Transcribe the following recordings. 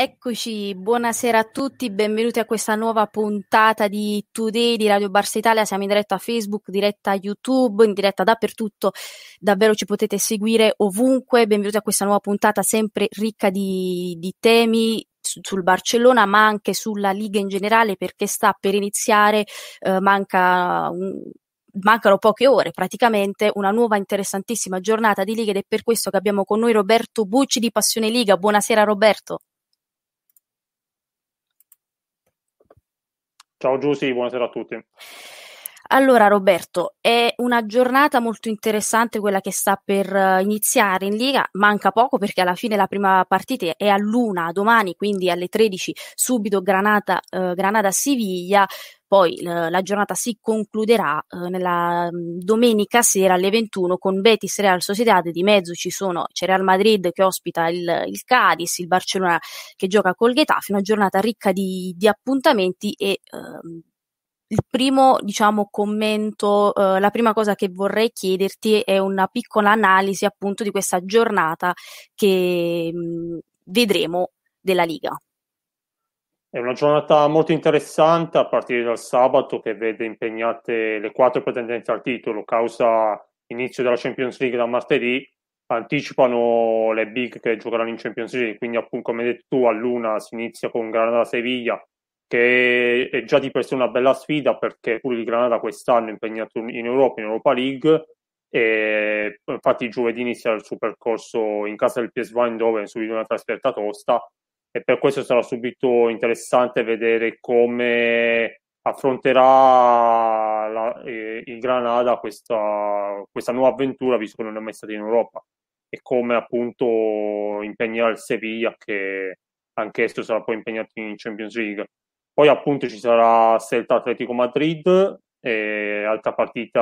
Eccoci, buonasera a tutti, benvenuti a questa nuova puntata di Today di Radio Barsa Italia. Siamo in diretta a Facebook, diretta a YouTube, in diretta dappertutto. Davvero ci potete seguire ovunque. Benvenuti a questa nuova puntata sempre ricca di, di temi, sul Barcellona, ma anche sulla Liga in generale, perché sta per iniziare, eh, manca un, mancano poche ore praticamente, una nuova interessantissima giornata di Liga ed è per questo che abbiamo con noi Roberto Bucci di Passione Liga. Buonasera Roberto. Ciao Giussi, buonasera a tutti. Allora Roberto, è una giornata molto interessante quella che sta per eh, iniziare in Liga, manca poco perché alla fine la prima partita è a luna, domani quindi alle 13 subito Granata, eh, Granada-Siviglia, poi eh, la giornata si concluderà eh, nella mm, domenica sera alle 21 con Betis Real Sociedad, di mezzo ci sono, c'è Real Madrid che ospita il, il Cadiz, il Barcellona che gioca col Getafe, una giornata ricca di, di appuntamenti e... Ehm, il primo, diciamo, commento, eh, la prima cosa che vorrei chiederti è una piccola analisi appunto di questa giornata che mh, mm, vedremo della Liga. È una giornata molto interessante a partire dal sabato che vede impegnate le quattro pretendenti al titolo, causa inizio della Champions League da martedì, anticipano le big che giocheranno in Champions League, quindi appunto come hai detto tu a Luna si inizia con Granada-Seviglia che è già di per sé una bella sfida perché pure il Granada quest'anno è impegnato in Europa, in Europa League e infatti giovedì inizia il suo percorso in casa del PSV è subito una trasferta tosta e per questo sarà subito interessante vedere come affronterà la, eh, il Granada questa, questa nuova avventura visto che non è mai stata in Europa e come appunto impegnerà il Sevilla che anch'esso sarà poi impegnato in Champions League poi appunto ci sarà Celta Atletico Madrid, e altra partita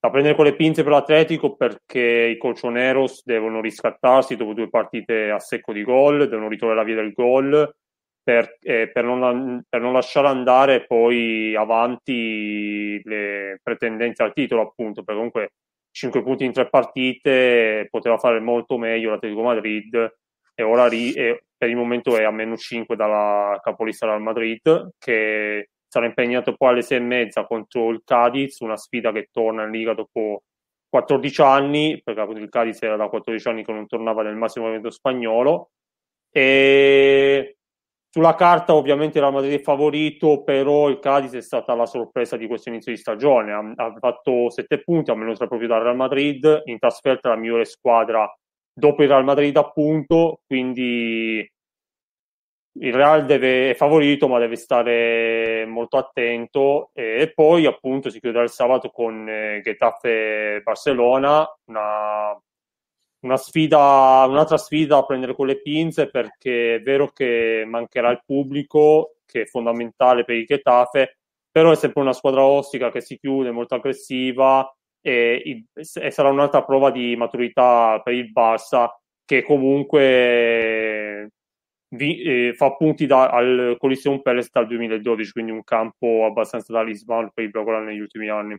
da prendere con le pinze per l'Atletico perché i colcioneros devono riscattarsi dopo due partite a secco di gol, devono ritrovare la via del gol per, eh, per, non, per non, lasciare andare poi avanti le pretendenze al titolo appunto, perché comunque 5 punti in tre partite poteva fare molto meglio l'Atletico Madrid e ora, ri, e per il momento è a meno 5 dalla capolista Real Madrid, che sarà impegnato poi alle 6 e mezza contro il Cadiz, una sfida che torna in Liga dopo 14 anni, perché il Cadiz era da 14 anni che non tornava nel massimo evento spagnolo. E sulla carta ovviamente la Madrid è favorito, però il Cadiz è stata la sorpresa di questo inizio di stagione, ha, ha fatto 7 punti, a meno 3 proprio dal Real Madrid, in trasferta la migliore squadra dopo il Real Madrid appunto, quindi il Real deve, è favorito ma deve stare molto attento e poi appunto si chiuderà il sabato con eh, Getafe Barcellona, una, una sfida, un'altra sfida a prendere con le pinze perché è vero che mancherà il pubblico che è fondamentale per il Getafe, però è sempre una squadra ostica che si chiude, molto aggressiva, e, e sarà un'altra prova di maturità per il Barça che comunque vi, eh, fa punti da, al Coliseum Palace dal 2012, quindi un campo abbastanza da Lisbon per il Blaugrana negli ultimi anni.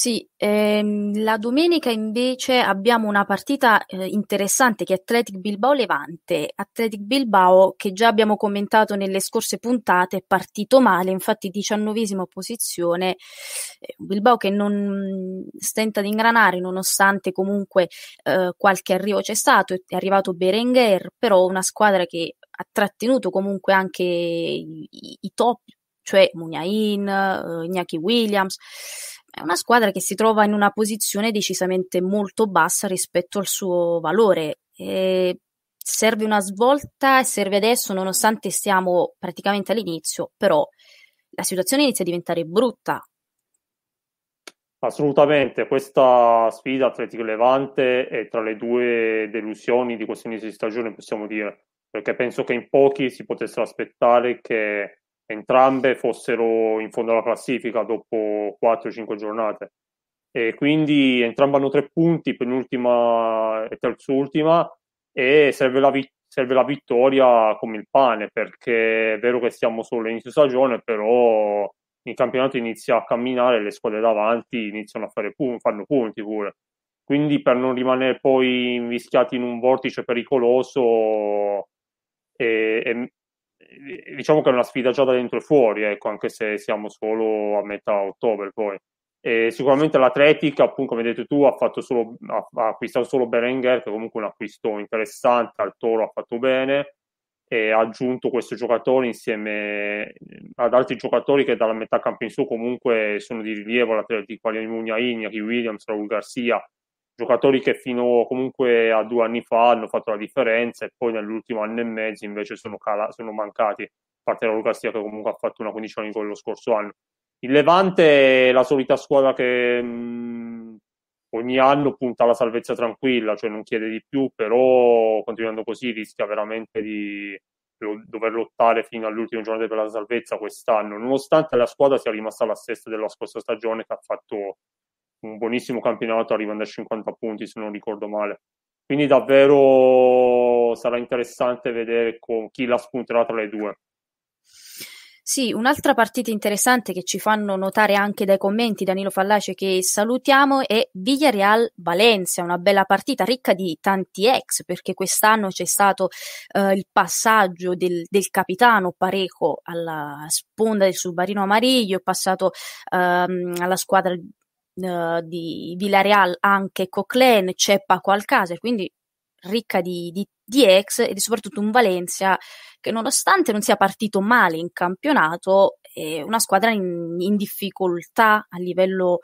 Sì, ehm, la domenica invece abbiamo una partita eh, interessante che è Athletic Bilbao-Levante. Athletic Bilbao che già abbiamo commentato nelle scorse puntate è partito male, infatti diciannovesima posizione. Eh, Bilbao che non stenta ad ingranare nonostante comunque eh, qualche arrivo c'è stato, è arrivato Berenguer, però una squadra che ha trattenuto comunque anche i, i top, cioè Munain, eh, Iñaki Williams è una squadra che si trova in una posizione decisamente molto bassa rispetto al suo valore. E serve una svolta e serve adesso, nonostante stiamo praticamente all'inizio, però la situazione inizia a diventare brutta. Assolutamente, questa sfida Atletico Levante è tra le due delusioni di questo inizio di stagione, possiamo dire, perché penso che in pochi si potessero aspettare che entrambe fossero in fondo alla classifica dopo 4-5 giornate. E quindi entrambe hanno tre punti, penultima e terzultima, e serve la, vi- serve la vittoria come il pane, perché è vero che siamo solo all'inizio stagione, però il campionato inizia a camminare, le squadre davanti iniziano a fare pun- fanno punti pure. Quindi per non rimanere poi invischiati in un vortice pericoloso è, e, eh, diciamo che è una sfida già da dentro e fuori, ecco, anche se siamo solo a metà ottobre poi. E sicuramente l'Atletica, appunto, come hai detto tu, ha, solo, ha, acquistato solo Berenguer, che comunque è un acquisto interessante, al Toro ha fatto bene, e ha aggiunto questo giocatore insieme eh, ad altri giocatori che dalla metà campo in su comunque sono di rilievo, l'Atletico, quali Mugnain, Williams, Raul Garcia, giocatori che fino comunque a due anni fa hanno fatto la differenza e poi nell'ultimo anno e mezzo invece sono, cala- sono mancati, a parte la Luca che comunque ha fatto una 15 anni con lo scorso anno. Il Levante è la solita squadra che mh, ogni anno punta alla salvezza tranquilla, cioè non chiede di più, però continuando così rischia veramente di dover lottare fino all'ultimo giorno per la salvezza quest'anno, nonostante la squadra sia rimasta la stessa della scorsa stagione che ha fatto un buonissimo campionato, arrivando a 50 punti se non ricordo male. Quindi davvero sarà interessante vedere con chi la spunterà tra le due. Sì, un'altra partita interessante che ci fanno notare anche dai commenti Danilo Fallace che salutiamo è Villarreal Valencia, una bella partita ricca di tanti ex perché quest'anno c'è stato eh, il passaggio del, del, capitano Pareco alla sponda del Submarino Amarillo, è passato ehm, alla squadra eh, di Villarreal anche Coclen, Ceppa Paco quindi ricca di, di, di, ex e di soprattutto un Valencia che nonostante non sia partito male in campionato è una squadra in, in difficoltà a livello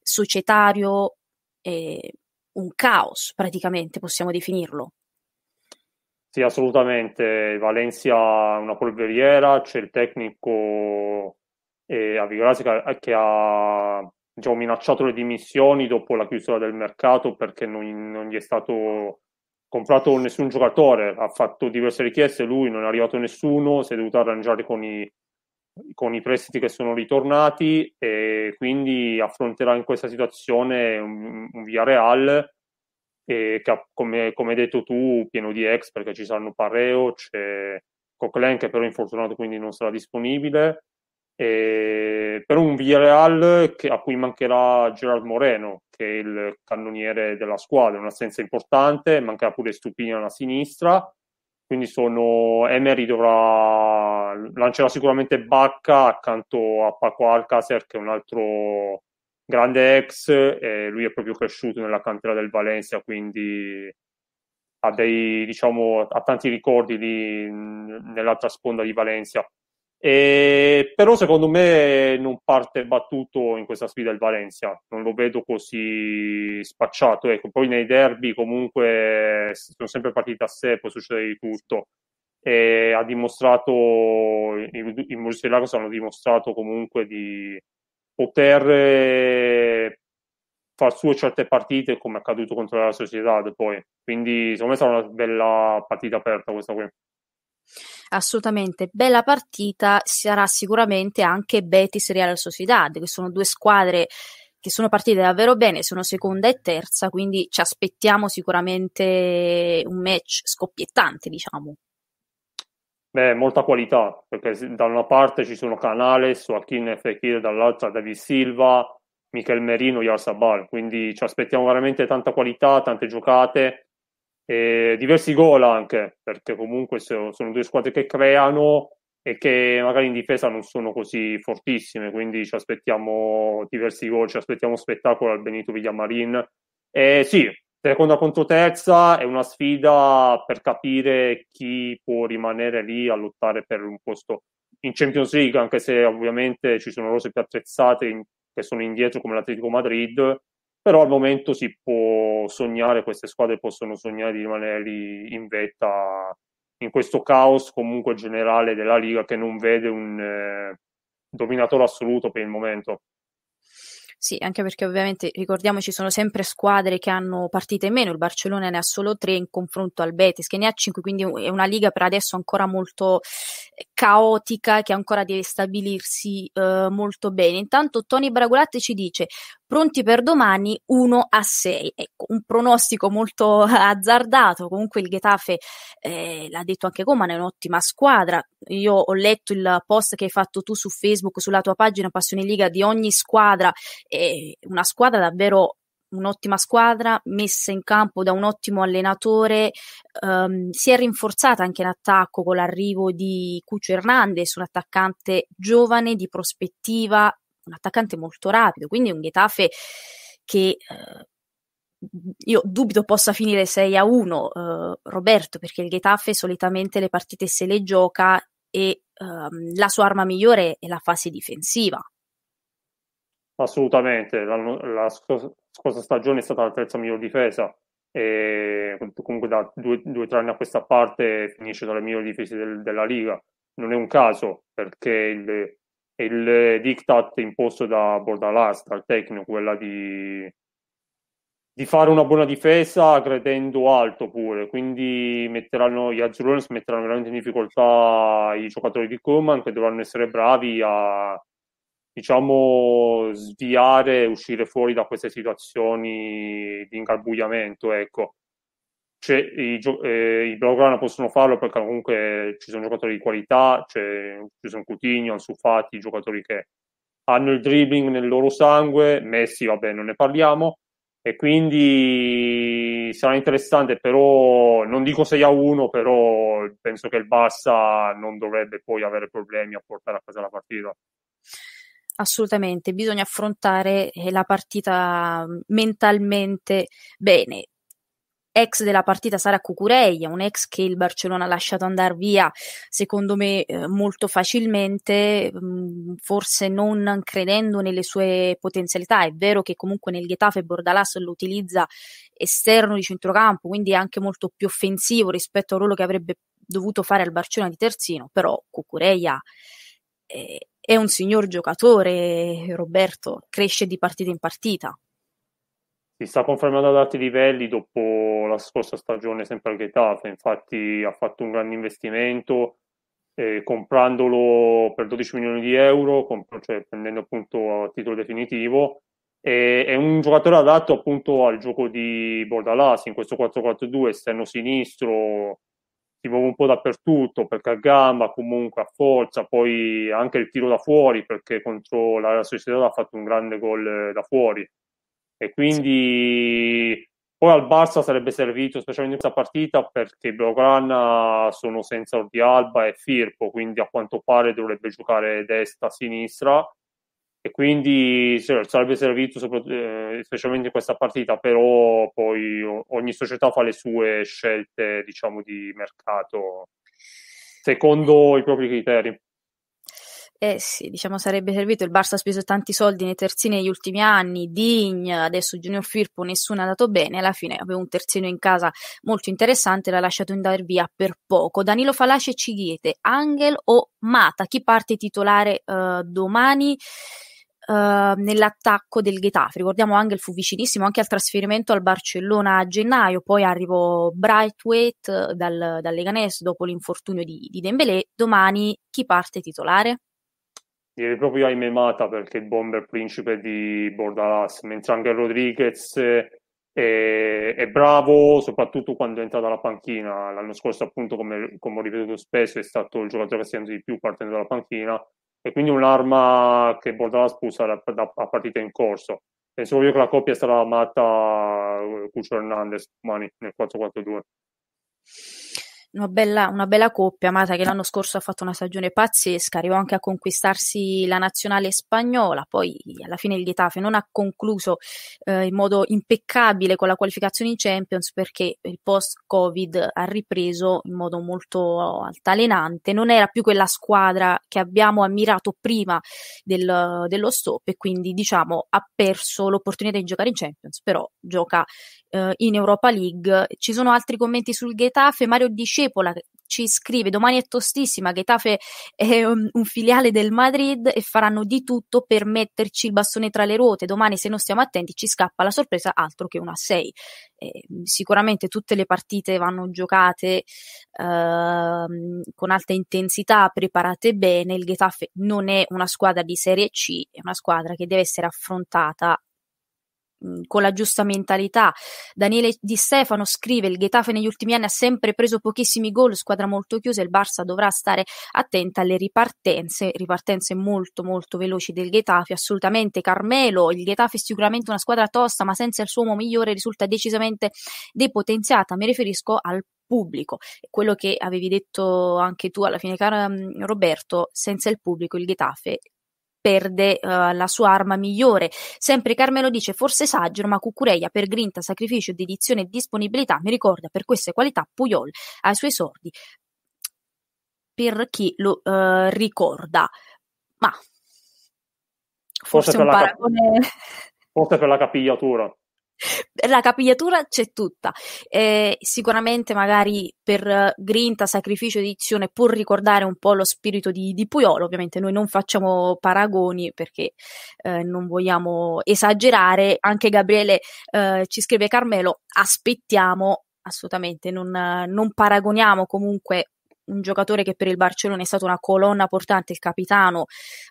societario, un caos praticamente possiamo definirlo. Sì, assolutamente. Valencia è una polveriera, c'è il tecnico eh, Aviglasi che ha diciamo, minacciato le dimissioni dopo la chiusura del mercato perché non, non, gli è stato comprato nessun giocatore, ha fatto diverse richieste, lui non è arrivato nessuno, si è dovuto arrangiare con i, con i prestiti che sono ritornati e quindi affronterà in questa situazione un, un via real che ha, come, come hai detto tu pieno di ex perché ci saranno Pareo, c'è Coquelin che però è infortunato quindi non sarà disponibile e per un Villarreal che, a cui mancherà Gerard Moreno, che è il cannoniere della squadra, un'assenza importante, mancherà pure Stupini alla sinistra, quindi sono, Emery dovrà lancerà sicuramente Bacca accanto a Paco Alcacer che è un altro grande ex e lui è proprio cresciuto nella cantera del Valencia, quindi ha, dei, diciamo, ha tanti ricordi lì nell'altra sponda di Valencia e, però secondo me non parte battuto in questa sfida il Valencia, non lo vedo così spacciato. Ecco, poi nei derby comunque sono sempre partite a sé, può succedere di tutto. E ha dimostrato, i, i Murcielagos hanno dimostrato comunque di poter far su certe partite come è accaduto contro la società poi. Quindi secondo me sarà una bella partita aperta questa qui. Assolutamente, bella partita sarà sicuramente anche Betis Real Sociedad, che sono due squadre che sono partite davvero bene, sono seconda e terza, quindi ci aspettiamo sicuramente un match scoppiettante, diciamo. Beh, molta qualità, perché da una parte ci sono Canales, Joaquin e Fekir, dall'altra David Silva, Michel Merino, Yarsabal, quindi ci aspettiamo veramente tanta qualità, tante giocate, eh, diversi gol anche, perché comunque sono, due squadre che creano e che magari in difesa non sono così fortissime, quindi ci aspettiamo diversi gol, ci aspettiamo spettacolo al Benito Villamarin. Eh, sì, seconda contro terza è una sfida per capire chi può rimanere lì a lottare per un posto in Champions League, anche se ovviamente ci sono rose più attrezzate in, che sono indietro come l'Atletico Madrid, però al momento si può sognare, queste squadre possono sognare di rimanere in vetta in questo caos comunque generale della Liga che non vede un eh, dominatore assoluto per il momento. Sì, anche perché ovviamente ricordiamoci sono sempre squadre che hanno partite in meno, il Barcellona ne ha solo tre in confronto al Betis che ne ha cinque, quindi è una liga per adesso ancora molto eh, caotica che ancora deve stabilirsi eh, molto bene. Intanto Tony Bragolatti ci dice pronti per domani 1 a 6. Ecco, un pronostico molto azzardato, comunque il Getafe eh, l'ha detto anche Coman, è un'ottima squadra. Io ho letto il post che hai fatto tu su Facebook, sulla tua pagina Passione Liga di ogni squadra è una squadra davvero un'ottima squadra messa in campo da un ottimo allenatore, um, si è rinforzata anche in attacco con l'arrivo di Cucio Hernandez, un attaccante giovane di prospettiva, un attaccante molto rapido, quindi un Getafe che uh, io dubito possa finire 6 a 1, uh, eh, Roberto, perché il Getafe solitamente le partite se le gioca e um, la sua arma migliore è la fase difensiva Assolutamente, la, la scorsa, stagione è stata la terza migliore difesa e comunque da due o tre anni a questa parte finisce tra le migliori difese del, della Liga. Non è un caso perché il, il diktat imposto da Bordalas, dal tecnico, quella di, di, fare una buona difesa credendo alto pure, quindi metteranno, gli azzurroni metteranno veramente in difficoltà i giocatori di Coman che dovranno essere bravi a diciamo, sviare uscire fuori da queste situazioni di ingarbugliamento. Ecco. Cioè, i, gio- eh, i Blaugrana possono farlo perché comunque ci sono giocatori di qualità, cioè, ci sono Coutinho, Ansufati, giocatori che hanno il dribbling nel loro sangue, Messi vabbè non ne parliamo, e quindi sarà interessante, però non dico 6 a 1, però penso che il Bassa non dovrebbe poi avere problemi a portare a casa la partita assolutamente, bisogna affrontare eh, la partita mm, mentalmente bene. Ex della partita sarà Cucureia, un ex che il Barcellona ha lasciato andare via, secondo me, eh, molto facilmente, mm, forse non credendo nelle sue potenzialità. È vero che comunque nel Getafe Bordalas lo utilizza esterno di centrocampo, quindi è anche molto più offensivo rispetto al ruolo che avrebbe dovuto fare al Barcellona di terzino, però Cucureia eh, è un signor giocatore, Roberto, cresce di partita in partita. Si sta confermando ad alti livelli dopo la scorsa stagione sempre al Getafe, infatti ha fatto un grande investimento eh, comprandolo per 12 milioni di euro, comp- cioè prendendo appunto a titolo definitivo. E, è un giocatore adatto appunto al gioco di Bordalasi in questo 4-4-2, esterno sinistro, si muove un po' dappertutto perché a gamba comunque a forza, poi anche il tiro da fuori perché contro la società ha fatto un grande gol eh, da fuori e quindi poi al Barça sarebbe servito specialmente in questa partita perché Blaugrana sono senza Ordi Alba e Firpo quindi a quanto pare dovrebbe giocare destra-sinistra e quindi sarebbe servito eh, specialmente in questa partita, però poi ogni società fa le sue scelte diciamo, di mercato secondo i propri criteri. Eh sì, diciamo sarebbe servito, il Barça ha speso tanti soldi nei terzini negli ultimi anni, Digna, adesso Junior Firpo, nessuno ha dato bene, alla fine aveva un terzino in casa molto interessante, l'ha lasciato andare via per poco. Danilo Falace ci chiede, Angel o Mata, chi parte titolare eh, domani? eh, nell'attacco del Getafe. Ricordiamo Angel fu vicinissimo anche al trasferimento al Barcellona a gennaio, poi arrivò Brightweight eh, dal, dal Leganés dopo l'infortunio di, di Dembélé. Domani chi parte titolare? direi proprio Aime Mata perché il bomber principe di Bordalas, mentre anche Rodriguez eh, è, è, bravo soprattutto quando è entrato dalla panchina. L'anno scorso appunto, come, come, ho ripetuto spesso, è stato il giocatore che si è di più partendo dalla panchina e quindi un'arma che Bordalà spulsa da, da, a partita in corso. Penso io che la coppia sarà armata eh, Cuccio Hernandez domani nel 4-4-2 una bella, una bella coppia, Mata che l'anno scorso ha fatto una stagione pazzesca, arrivò anche a conquistarsi la nazionale spagnola, poi alla fine il Getafe non ha concluso eh, in modo impeccabile con la qualificazione in Champions perché il post-Covid ha ripreso in modo molto altalenante, non era più quella squadra che abbiamo ammirato prima del, dello stop e quindi diciamo ha perso l'opportunità di giocare in Champions, però gioca eh, in Europa League. Ci sono altri commenti sul Getafe, Mario Discepola ci scrive domani è tostissima, Getafe è un, um, un, filiale del Madrid e faranno di tutto per metterci il bastone tra le ruote, domani se non stiamo attenti ci scappa la sorpresa altro che una 6. Eh, mm, sicuramente tutte le partite vanno giocate eh, con alta intensità, preparate bene, il Getafe non è una squadra di Serie C, è una squadra che deve essere affrontata Mhmm, con la giusta mentalità. Daniele Di Stefano scrive: Il Getafe negli ultimi anni ha sempre preso pochissimi gol, squadra molto chiusa. Il Barça dovrà stare attenta alle ripartenze, ripartenze molto, molto veloci del Getafe. Assolutamente, Carmelo. Il Getafe è sicuramente una squadra tosta, ma senza il suo uomo migliore risulta decisamente depotenziata. Mi riferisco al pubblico. Quello che avevi detto anche tu alla fine, caro mhmm, Roberto, senza il pubblico il Getafe perde uh, la sua arma migliore. Sempre Carmelo dice forse Saggio, ma Cucureia per grinta, sacrificio, dedizione e disponibilità mi ricorda per queste qualità Puyol ai suoi sordi per chi lo uh, ricorda. Ma forse, forse, per paragone... cap- forse, per la capigliatura la capigliatura c'è tutta. Eh, sicuramente, magari per grinta, sacrificio, edizione, pur ricordare un po' lo spirito di, di Puyolo, ovviamente noi non facciamo paragoni perché eh, non vogliamo esagerare. Anche Gabriele eh, ci scrive Carmelo, aspettiamo assolutamente, non, non, paragoniamo comunque un giocatore che per il Barcellona è stato una colonna portante, il capitano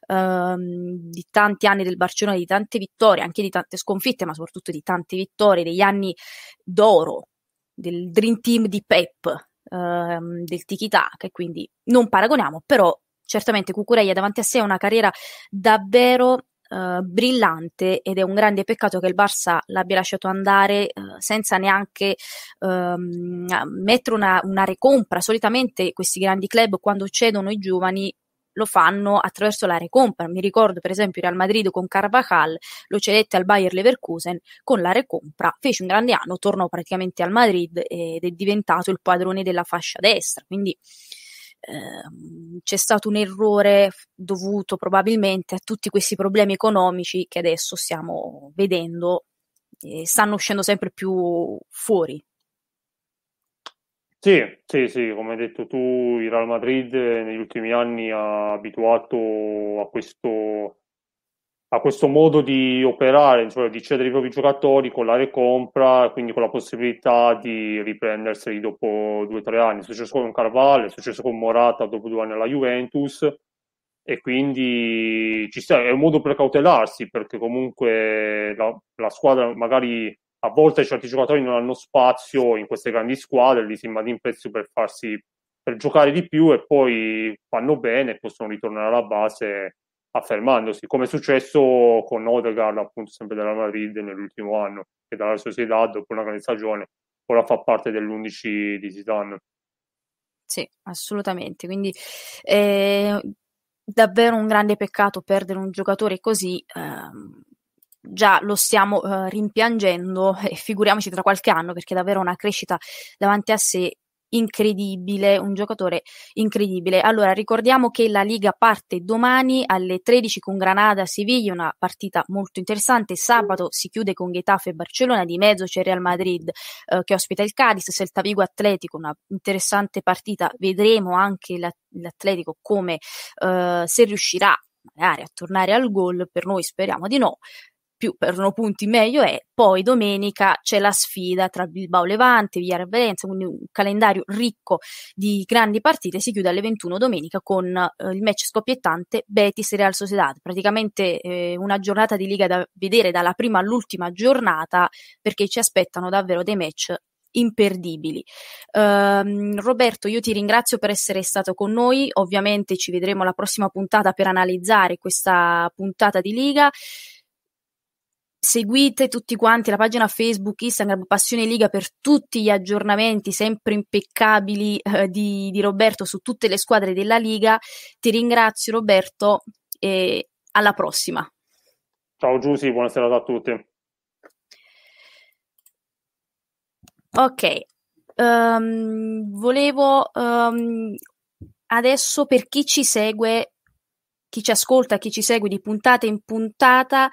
ehm, di tanti anni del Barcellona, di tante vittorie, anche di tante sconfitte, ma soprattutto di tante vittorie, degli anni d'oro del Dream Team di Pep, ehm, del Tiki Taka, e quindi non paragoniamo, però certamente Cucurella davanti a sé ha una carriera davvero eh, brillante ed è un grande peccato che il Barça l'abbia lasciato andare eh, senza neanche ehm, mettere una, una recompra. Solitamente questi grandi club quando cedono i giovani lo fanno attraverso la recompra. Mi ricordo per esempio Real Madrid con Carvajal, lo cedette al Bayer Leverkusen con la recompra, fece un grande anno, tornò praticamente al Madrid ed è diventato il padrone della fascia destra. Quindi Ehm, c'è stato un errore dovuto probabilmente a tutti questi problemi economici che adesso stiamo vedendo e stanno uscendo sempre più fuori. Sì, sì, sì, come hai detto tu, il Real Madrid negli ultimi anni ha abituato a questo ha questo modo di operare, cioè di cedere i propri giocatori con la recompra, quindi con la possibilità di riprenderseli dopo due o tre anni. È successo con Carvalho, è successo con Morata dopo due anni alla Juventus e quindi sta, è un modo per cautelarsi perché comunque la, la, squadra magari a volte certi giocatori non hanno spazio in queste grandi squadre, li si manda in prezzo per farsi per giocare di più e poi fanno bene possono ritornare alla base affermandosi, come è successo con Odegaard, appunto sempre della Madrid nell'ultimo anno, che dalla Sociedad dopo una grande stagione ora fa parte dell'11 di Zidane. Sì, assolutamente, quindi è eh, davvero un grande peccato perdere un giocatore così, ehm, già lo stiamo eh, rimpiangendo e figuriamoci tra qualche anno perché è davvero una crescita davanti a sé incredibile, un giocatore incredibile. Allora, ricordiamo che la Liga parte domani alle 13 con Granada Siviglia, una partita molto interessante. Sabato si chiude con Getafe e Barcellona, di mezzo c'è Real Madrid eh, che ospita il Cadiz, Celta Vigo Atletico, una interessante partita. Vedremo anche la, l'Atletico come eh, se riuscirà magari a tornare al gol, per noi speriamo di no, più perdono punti meglio è. Poi domenica c'è la sfida tra Bilbao Levante, Villarreal Valenza, quindi un calendario ricco di grandi partite. Si chiude alle 21 domenica con eh, il match scoppiettante Betis Real Sociedad. Praticamente eh, una giornata di Liga da vedere dalla prima all'ultima giornata perché ci aspettano davvero dei match imperdibili. Um, Roberto, io ti ringrazio per essere stato con noi. Ovviamente ci vedremo alla prossima puntata per analizzare questa puntata di Liga seguite tutti quanti la pagina Facebook, Instagram, Passione Liga per tutti gli aggiornamenti sempre impeccabili eh, di, di, Roberto su tutte le squadre della Liga. Ti ringrazio Roberto e alla prossima. Ciao Giussi, buonasera a tutti. Ok, um, volevo um, adesso per chi ci segue, chi ci ascolta, chi ci segue di puntata in puntata,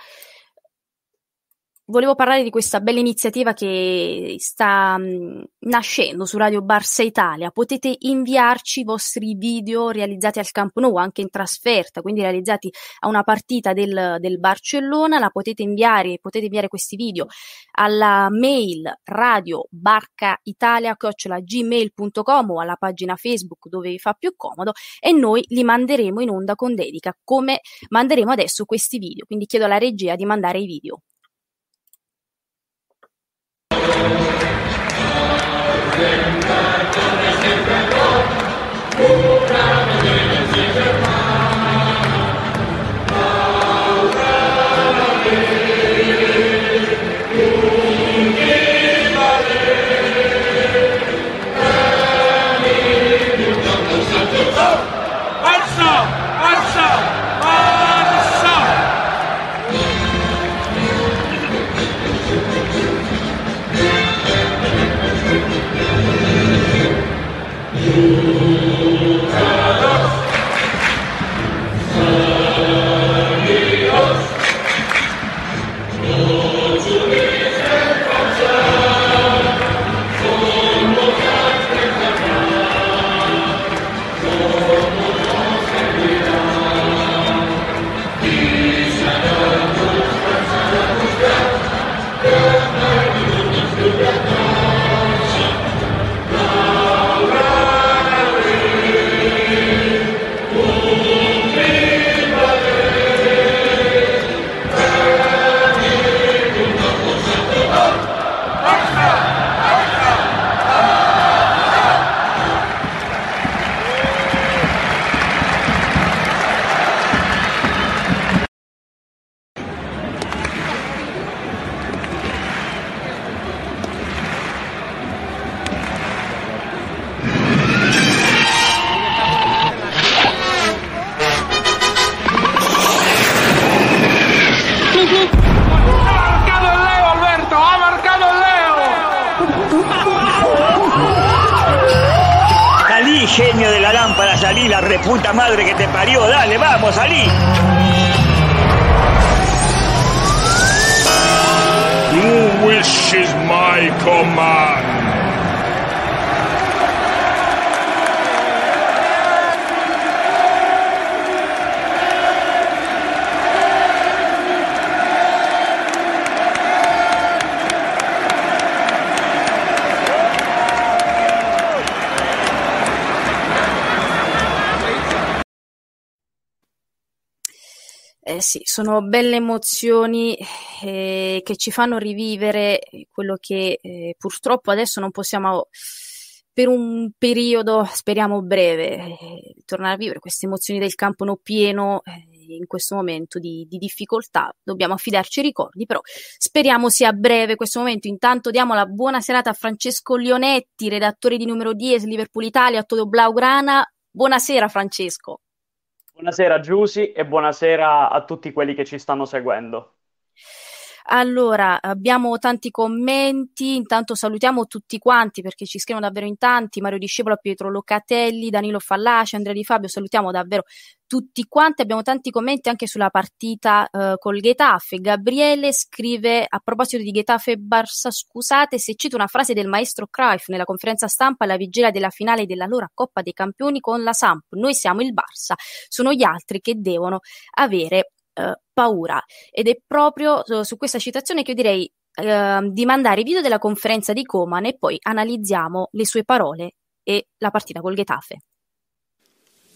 volevo parlare di questa bella iniziativa che sta mh, mm, nascendo su Radio Barsa Italia. Potete inviarci i vostri video realizzati al Camp Nou, anche in trasferta, quindi realizzati a una partita del, del Barcellona. La potete inviare, potete inviare questi video alla mail radiobarcaitalia.gmail.com o alla pagina Facebook dove vi fa più comodo e noi li manderemo in onda con dedica, come manderemo adesso questi video. Quindi chiedo alla regia di mandare i video. Thank you. sono belle emozioni eh, che ci fanno rivivere quello che eh, purtroppo adesso non possiamo per un periodo, speriamo breve, eh, tornare a vivere queste emozioni del campo non pieno eh, in questo momento di, di, difficoltà. Dobbiamo affidarci ai ricordi, però speriamo sia breve questo momento. Intanto diamo la buona serata a Francesco Lionetti, redattore di numero 10 Liverpool Italia, Todo Blaugrana. Buonasera Francesco. Buonasera Giusy e buonasera a tutti quelli che ci stanno seguendo. Allora, abbiamo tanti commenti, intanto salutiamo tutti quanti perché ci scrivono davvero in tanti, Mario Discepolo, Pietro Locatelli, Danilo Fallaci, Andrea Di Fabio, salutiamo davvero tutti quanti, abbiamo tanti commenti anche sulla partita eh, col Getafe. Gabriele scrive a proposito di Getafe e Barça, scusate se cito una frase del maestro Cruyff nella conferenza stampa alla vigilia della finale della loro Coppa dei Campioni con la Samp. Noi siamo il Barça, sono gli altri che devono avere eh, paura. Ed è proprio eh, su questa citazione che io direi eh, di mandare i video della conferenza di Coman e poi analizziamo le sue parole e la partita col Getafe.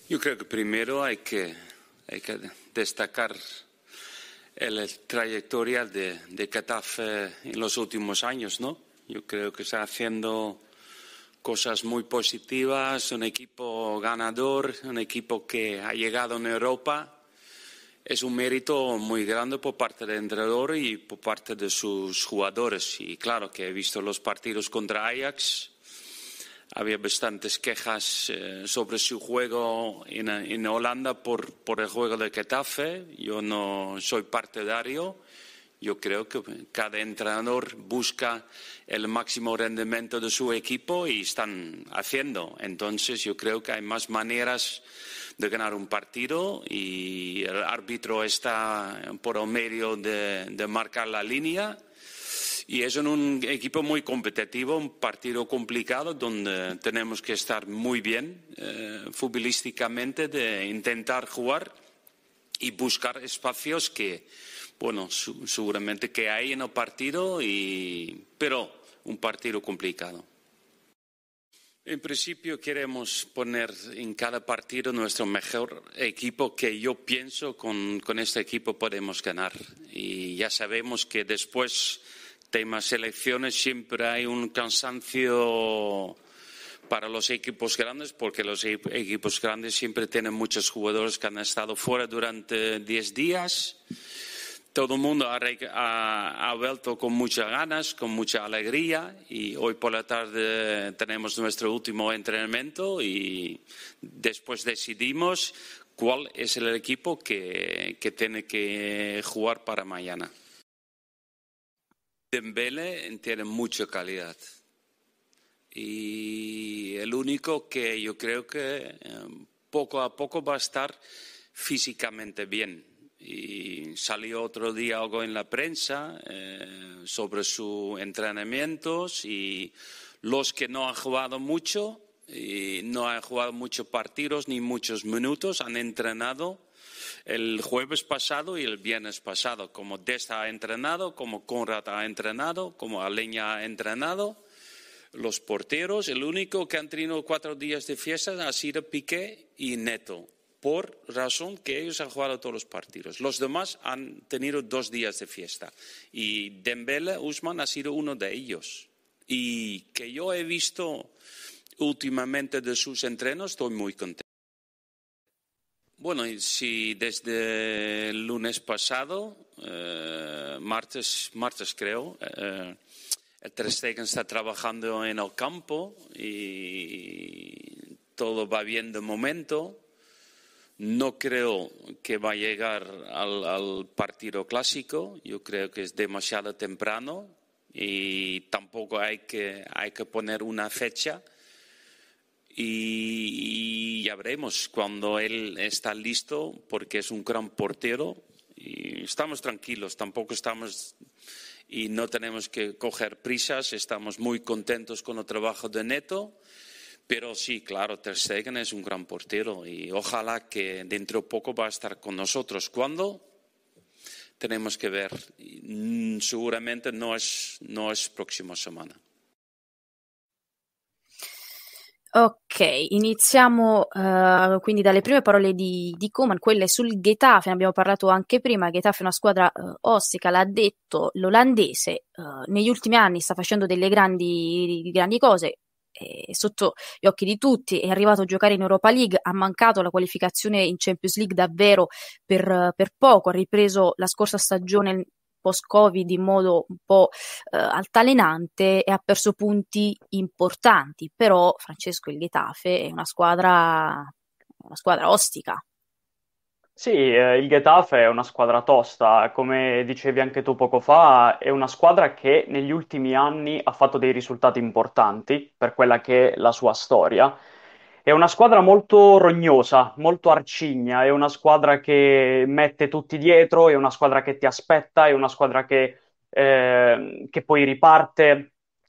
Io credo che prima hay que, hay que destacar la trayectoria de, Getafe en los últimos años, ¿no? Yo creo que está haciendo cosas muy positivas, un equipo ganador, un equipo que ha llegado en Europa Es un mérito muy grande por parte del entrenador y por parte de sus jugadores. Y claro que he visto los partidos contra Ajax. Había bastantes quejas eh, sobre su juego en, Holanda por, el juego de Getafe. Yo no soy partidario yo creo que cada entrenador busca el máximo rendimiento de su equipo y están haciendo. Entonces yo creo que hay más maneras de ganar un partido y el árbitro está por medio de, marcar la línea. Y es en un equipo muy competitivo, un partido complicado donde tenemos que estar muy bien eh, futbolísticamente, de intentar jugar y buscar espacios que, bueno, seguramente que hay en el partido, pero un partido complicado. En principio queremos poner en cada partido nuestro mejor equipo que yo pienso con, con este equipo podemos ganar. Y ya sabemos que después temas elecciones siempre hay un cansancio para los equipos grandes, porque los e-, equipos grandes siempre tienen muchos jugadores que han estado fuera durante 10 días todo el mundo ha, vuelto con muchas ganas, con mucha alegría y hoy por la tarde tenemos nuestro último entrenamiento y después decidimos cuál es el equipo que, que tiene que jugar para mañana. Dembele tiene mucha calidad y el único que yo creo que eh, poco a poco va a estar físicamente bien y salió otro día algo en la prensa eh, sobre sus entrenamientos y los que no han jugado mucho y no han jugado muchos partidos ni muchos minutos han entrenado el jueves pasado y el viernes pasado, como Desta ha entrenado, como Conrad ha entrenado, como Aleña ha entrenado. Los porteros, el único que han tenido cuatro días de fiesta ha sido Piqué y Neto por razón que ellos han jugado todos los partidos. Los demás han tenido dos días de fiesta y Dembele Usman ha sido uno de ellos. Y que yo he visto últimamente de sus entrenos, estoy muy contento. Bueno, y si desde el lunes pasado, eh, martes, martes creo, eh, el Ter está trabajando en el campo y todo va bien de momento no creo que va a llegar al, partido clásico, yo creo que es demasiado temprano y tampoco hay que, poner una fecha y, ya veremos cuando él está listo porque es un gran portero y estamos tranquilos, tampoco estamos y no tenemos que coger prisas, estamos muy contentos con el trabajo de Neto. Pero sí, claro, Ter Stegen es un gran portero y ojalá que dentro de poco va a estar con nosotros. ¿Cuándo? Tenemos que ver. Mm, seguramente no es, no es próxima semana. Ok, iniziamo uh, quindi dalle prime parole di, di Coman, quelle sul Getafe, ne abbiamo parlato anche prima, Getafe è una squadra uh, ostica, l'ha detto l'olandese, uh, negli ultimi anni sta facendo delle grandi, grandi cose, eh, sotto gli occhi di tutti, è arrivato a giocare in Europa League, ha mancato la qualificazione in Champions League davvero per, per poco, ha ripreso la scorsa stagione post-Covid in modo un po' eh, altalenante e ha perso punti importanti, però Francesco il Getafe è una squadra, una squadra ostica, sì, eh, il Getafe è una squadra tosta, come dicevi anche tu poco fa, è una squadra che negli ultimi anni ha fatto dei risultati importanti per quella che è la sua storia. È una squadra molto rognosa, molto arcigna, è una squadra che mette tutti dietro, è una squadra che ti aspetta, è una squadra che, eh, che poi riparte,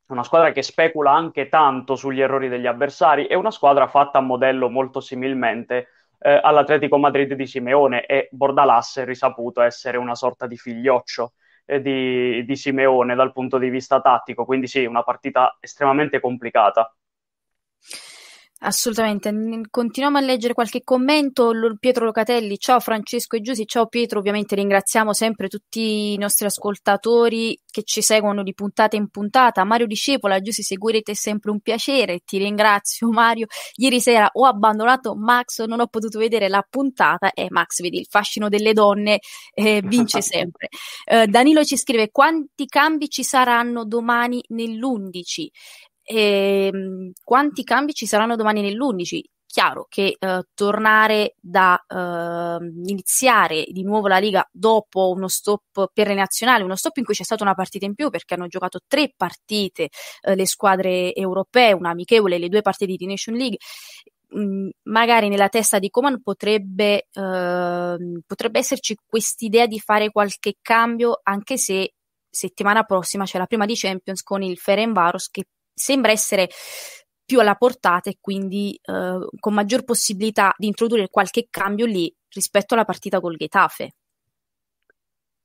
è una squadra che specula anche tanto sugli errori degli avversari, è una squadra fatta a modello molto similmente eh, all'Atletico Madrid di Simeone e Bordalas è risaputo essere una sorta di figlioccio eh, di, di Simeone dal punto di vista tattico, quindi sì, una partita estremamente complicata. Assolutamente, continuiamo a leggere qualche commento. Pietro Locatelli, ciao Francesco e Giussi, ciao Pietro, ovviamente ringraziamo sempre tutti i nostri ascoltatori che ci seguono di puntata in puntata. Mario Discepola, Giussi, seguirete è sempre un piacere, ti ringrazio Mario. Ieri sera ho abbandonato Max, non ho potuto vedere la puntata e eh, Max, vedi, il fascino delle donne eh, vince sempre. Eh, Danilo ci scrive quanti cambi ci saranno domani nell'11? E, ehm, quanti cambi ci saranno domani nell'11? Chiaro che eh, tornare da eh, iniziare di nuovo la Liga dopo uno stop per le nazionali, uno stop in cui c'è stata una partita in più perché hanno giocato tre partite eh, le squadre europee, una amichevole, le due partite di Nation League, mm, magari nella testa di Coman potrebbe, ehm, potrebbe esserci quest'idea di fare qualche cambio anche se settimana prossima c'è la prima di Champions con il Ferenvaros che sembra essere più alla portata e quindi eh, con maggior possibilità di introdurre qualche cambio lì rispetto alla partita col Getafe.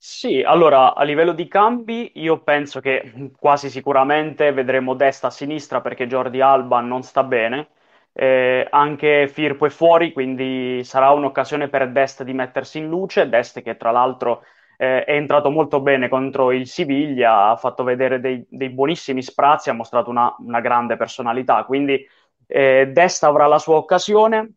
Sì, allora a livello di cambi io penso che quasi sicuramente vedremo destra a sinistra perché Jordi Alba non sta bene, eh, anche Firpo è fuori quindi sarà un'occasione per destra di mettersi in luce, Dest che tra l'altro eh, è entrato molto bene contro il Siviglia, ha fatto vedere dei, dei buonissimi sprazzi, ha mostrato una, una grande personalità, quindi eh, Desta avrà la sua occasione,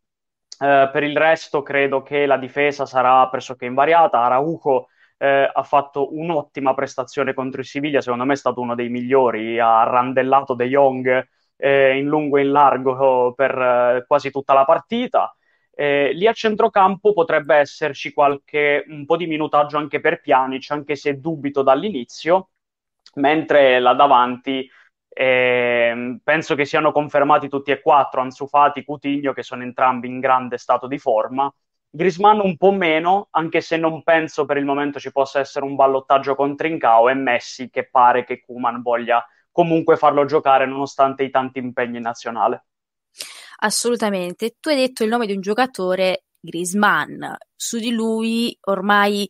eh, per il resto credo che la difesa sarà pressoché invariata, Araujo eh, ha fatto un'ottima prestazione contro il Siviglia, secondo me è stato uno dei migliori, ha randellato De Jong eh, in lungo e in largo per eh, quasi tutta la partita. Eh, lì a centrocampo potrebbe esserci qualche, un po' di minutaggio anche per Pjanic, anche se dubito dall'inizio, mentre là davanti eh, penso che siano confermati tutti e quattro, Anzufati, Cutigno, che sono entrambi in grande stato di forma. Grisman un po' meno, anche se non penso per il momento ci possa essere un ballottaggio con Trincao e Messi che pare che Kuman voglia comunque farlo giocare nonostante i tanti impegni in nazionale assolutamente. Tu hai detto il nome di un giocatore, Grisman. Su di lui ormai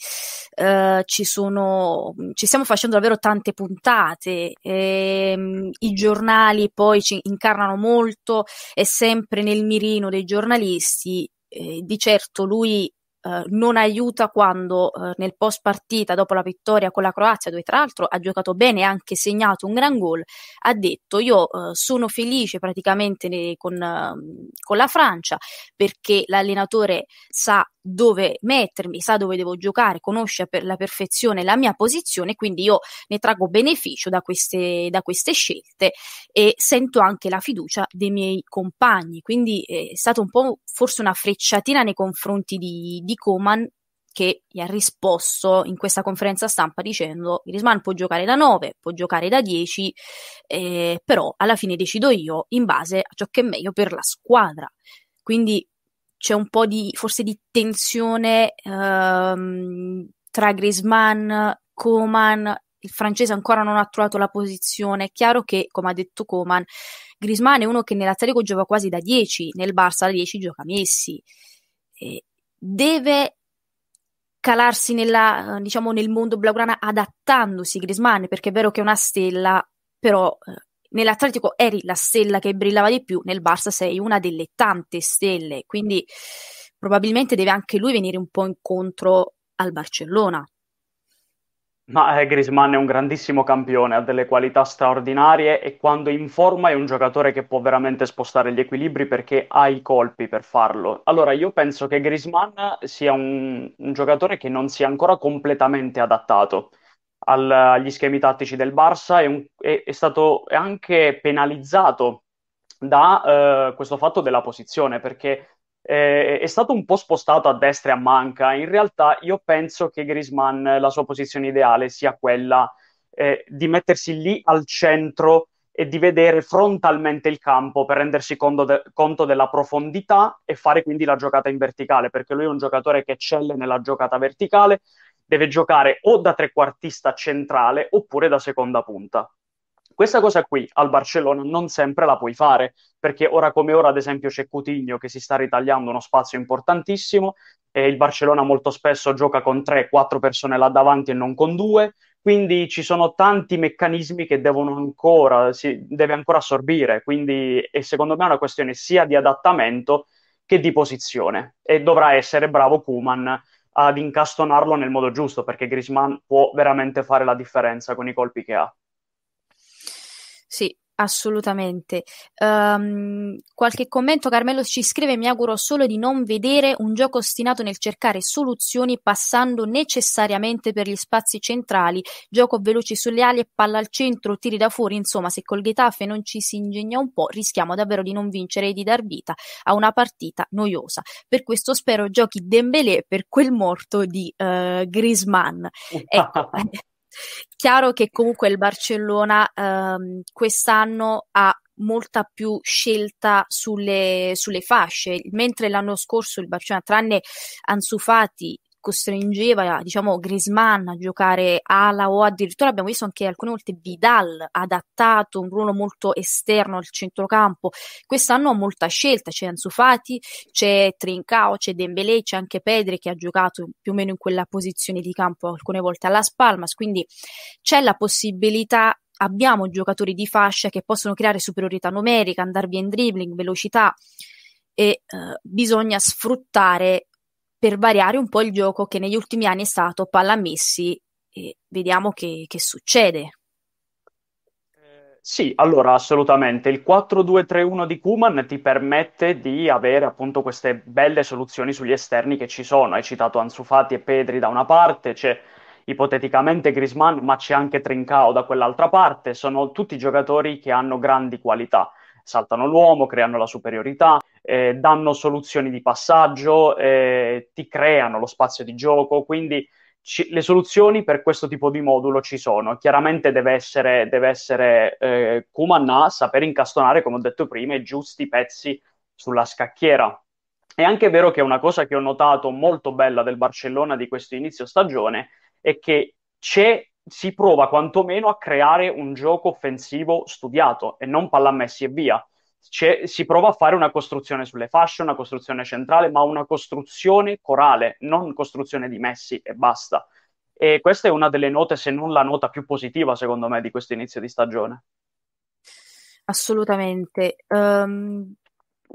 eh, ci sono, ci stiamo facendo davvero tante puntate. Ehm, I giornali poi ci incarnano molto, è sempre nel mirino dei giornalisti. Eh, di certo lui eh, non aiuta quando eh, nel post partita dopo la vittoria con la Croazia, dove tra l'altro ha giocato bene e anche segnato un gran gol, ha detto io eh, sono felice praticamente ne, con, ehm, con la Francia perché l'allenatore sa dove mettermi, sa dove devo giocare, conosce per la perfezione la mia posizione, quindi io ne traggo beneficio da queste, da queste scelte e sento anche la fiducia dei miei compagni. Quindi eh, è stata un po' forse una frecciatina nei confronti di, di di Coman che gli ha risposto in questa conferenza stampa dicendo Grisman può giocare da 9, può giocare da 10, eh, però alla fine decido io in base a ciò che è meglio per la squadra. Quindi c'è un po' di forse di tensione ehm, tra Grisman, Coman, il francese ancora non ha trovato la posizione. È chiaro che, come ha detto Coman, Grisman è uno che nell'Atletico gioca quasi da 10, nel Barça da 10 gioca Messi. E, deve calarsi nella, eh, diciamo, nel mondo blaugrana adattandosi Grisman, perché è vero che è una stella, però eh, nell'Atletico eri la stella che brillava di più, nel Barça sei una delle tante stelle, quindi probabilmente deve anche lui venire un po' incontro al Barcellona. Ma eh, Griezmann è un grandissimo campione, ha delle qualità straordinarie e quando in forma è un giocatore che può veramente spostare gli equilibri perché ha i colpi per farlo. Allora io penso che Griezmann sia un, un giocatore che non sia ancora completamente adattato al, agli schemi tattici del Barça è, un, è, è stato anche penalizzato da eh, questo fatto della posizione perché eh, è stato un po' spostato a destra e a manca. In realtà io penso che Grisman, la sua posizione ideale sia quella eh, di mettersi lì al centro e di vedere frontalmente il campo per rendersi conto, de- conto della profondità e fare quindi la giocata in verticale, perché lui è un giocatore che eccelle nella giocata verticale, deve giocare o da trequartista centrale oppure da seconda punta. Questa cosa qui al Barcellona non sempre la puoi fare, perché ora come ora, ad esempio, c'è Cutigno che si sta ritagliando uno spazio importantissimo e il Barcellona molto spesso gioca con 3-4 persone là davanti e non con due, quindi ci sono tanti meccanismi che devono ancora, si deve ancora assorbire, quindi è secondo me una questione sia di adattamento che di posizione e dovrà essere bravo Kuman ad incastonarlo nel modo giusto perché Grisman può veramente fare la differenza con i colpi che ha. Sì, Assolutamente. Um, qualche commento, Carmelo ci scrive: Mi auguro solo di non vedere un gioco ostinato nel cercare soluzioni passando necessariamente per gli spazi centrali, gioco veloci sulle ali e palla al centro, tiri da fuori. Insomma, se col Getafe non ci si ingegna un po', rischiamo davvero di non vincere e di dar vita a una partita noiosa. Per questo spero giochi Dembélé per quel morto di uh, eh, Grisman. Ecco. Chiaro che comunque il Barcellona ehm, quest'anno ha molta più scelta sulle, sulle fasce, mentre l'anno scorso il Barcellona, tranne Anzufati costringeva, diciamo, Griezmann a giocare ala o addirittura abbiamo visto anche alcune volte Vidal adattato un ruolo molto esterno al centrocampo. Quest'anno ha molta scelta, c'è Anzufati, c'è Trincao, c'è Dembélé, c'è anche Pedri che ha giocato più o meno in quella posizione di campo alcune volte alla Spalmas, quindi c'è la possibilità abbiamo giocatori di fascia che possono creare superiorità numerica, andare via in dribbling, velocità e eh, bisogna sfruttare per variare un po' il gioco che negli ultimi anni è stato palla pallamessi e vediamo che, che succede. Eh, sì, allora assolutamente. Il 4-2-3-1 di Kuman ti permette di avere appunto queste belle soluzioni sugli esterni che ci sono. Hai citato Anzufati e Pedri da una parte, c'è ipoteticamente Grisman, ma c'è anche Trincao da quell'altra parte. Sono tutti giocatori che hanno grandi qualità saltano l'uomo, creano la superiorità, eh, danno soluzioni di passaggio, eh, ti creano lo spazio di gioco, quindi ci, le soluzioni per questo tipo di modulo ci sono. Chiaramente deve essere, deve essere eh, Kumanna saper incastonare, come ho detto prima, i giusti pezzi sulla scacchiera. È anche vero che una cosa che ho notato molto bella del Barcellona di questo inizio stagione è che c'è si prova quantomeno a creare un gioco offensivo studiato e non palla messi e via. C'è, si prova a fare una costruzione sulle fasce, una costruzione centrale, ma una costruzione corale, non costruzione di Messi e basta. E questa è una delle note, se non la nota più positiva, secondo me, di questo inizio di stagione. Assolutamente. Um,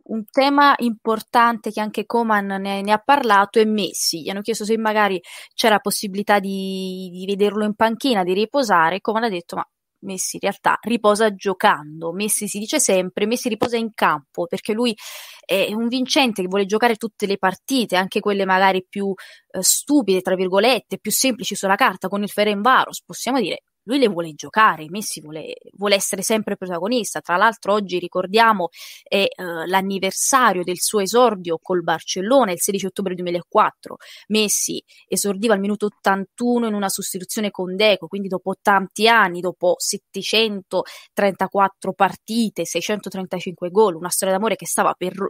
un tema importante che anche Coman ne, ne, ha parlato è Messi. Gli hanno chiesto se magari c'era possibilità di, di vederlo in panchina, di riposare. Coman ha detto: Ma Messi in realtà riposa giocando. Messi si dice sempre: Messi riposa in campo perché lui è un vincente che vuole giocare tutte le partite, anche quelle magari più eh, stupide, tra virgolette, più semplici sulla carta, con il Ferenvaros. Possiamo dire lui le vuole giocare, Messi vuole, vuole essere sempre protagonista. Tra l'altro oggi ricordiamo è uh, l'anniversario del suo esordio col Barcellona, il 16 ottobre 2004. Messi esordiva al minuto 81 in una sostituzione con Deco, quindi dopo tanti anni, dopo 734 partite, 635 gol, una storia d'amore che stava per uh,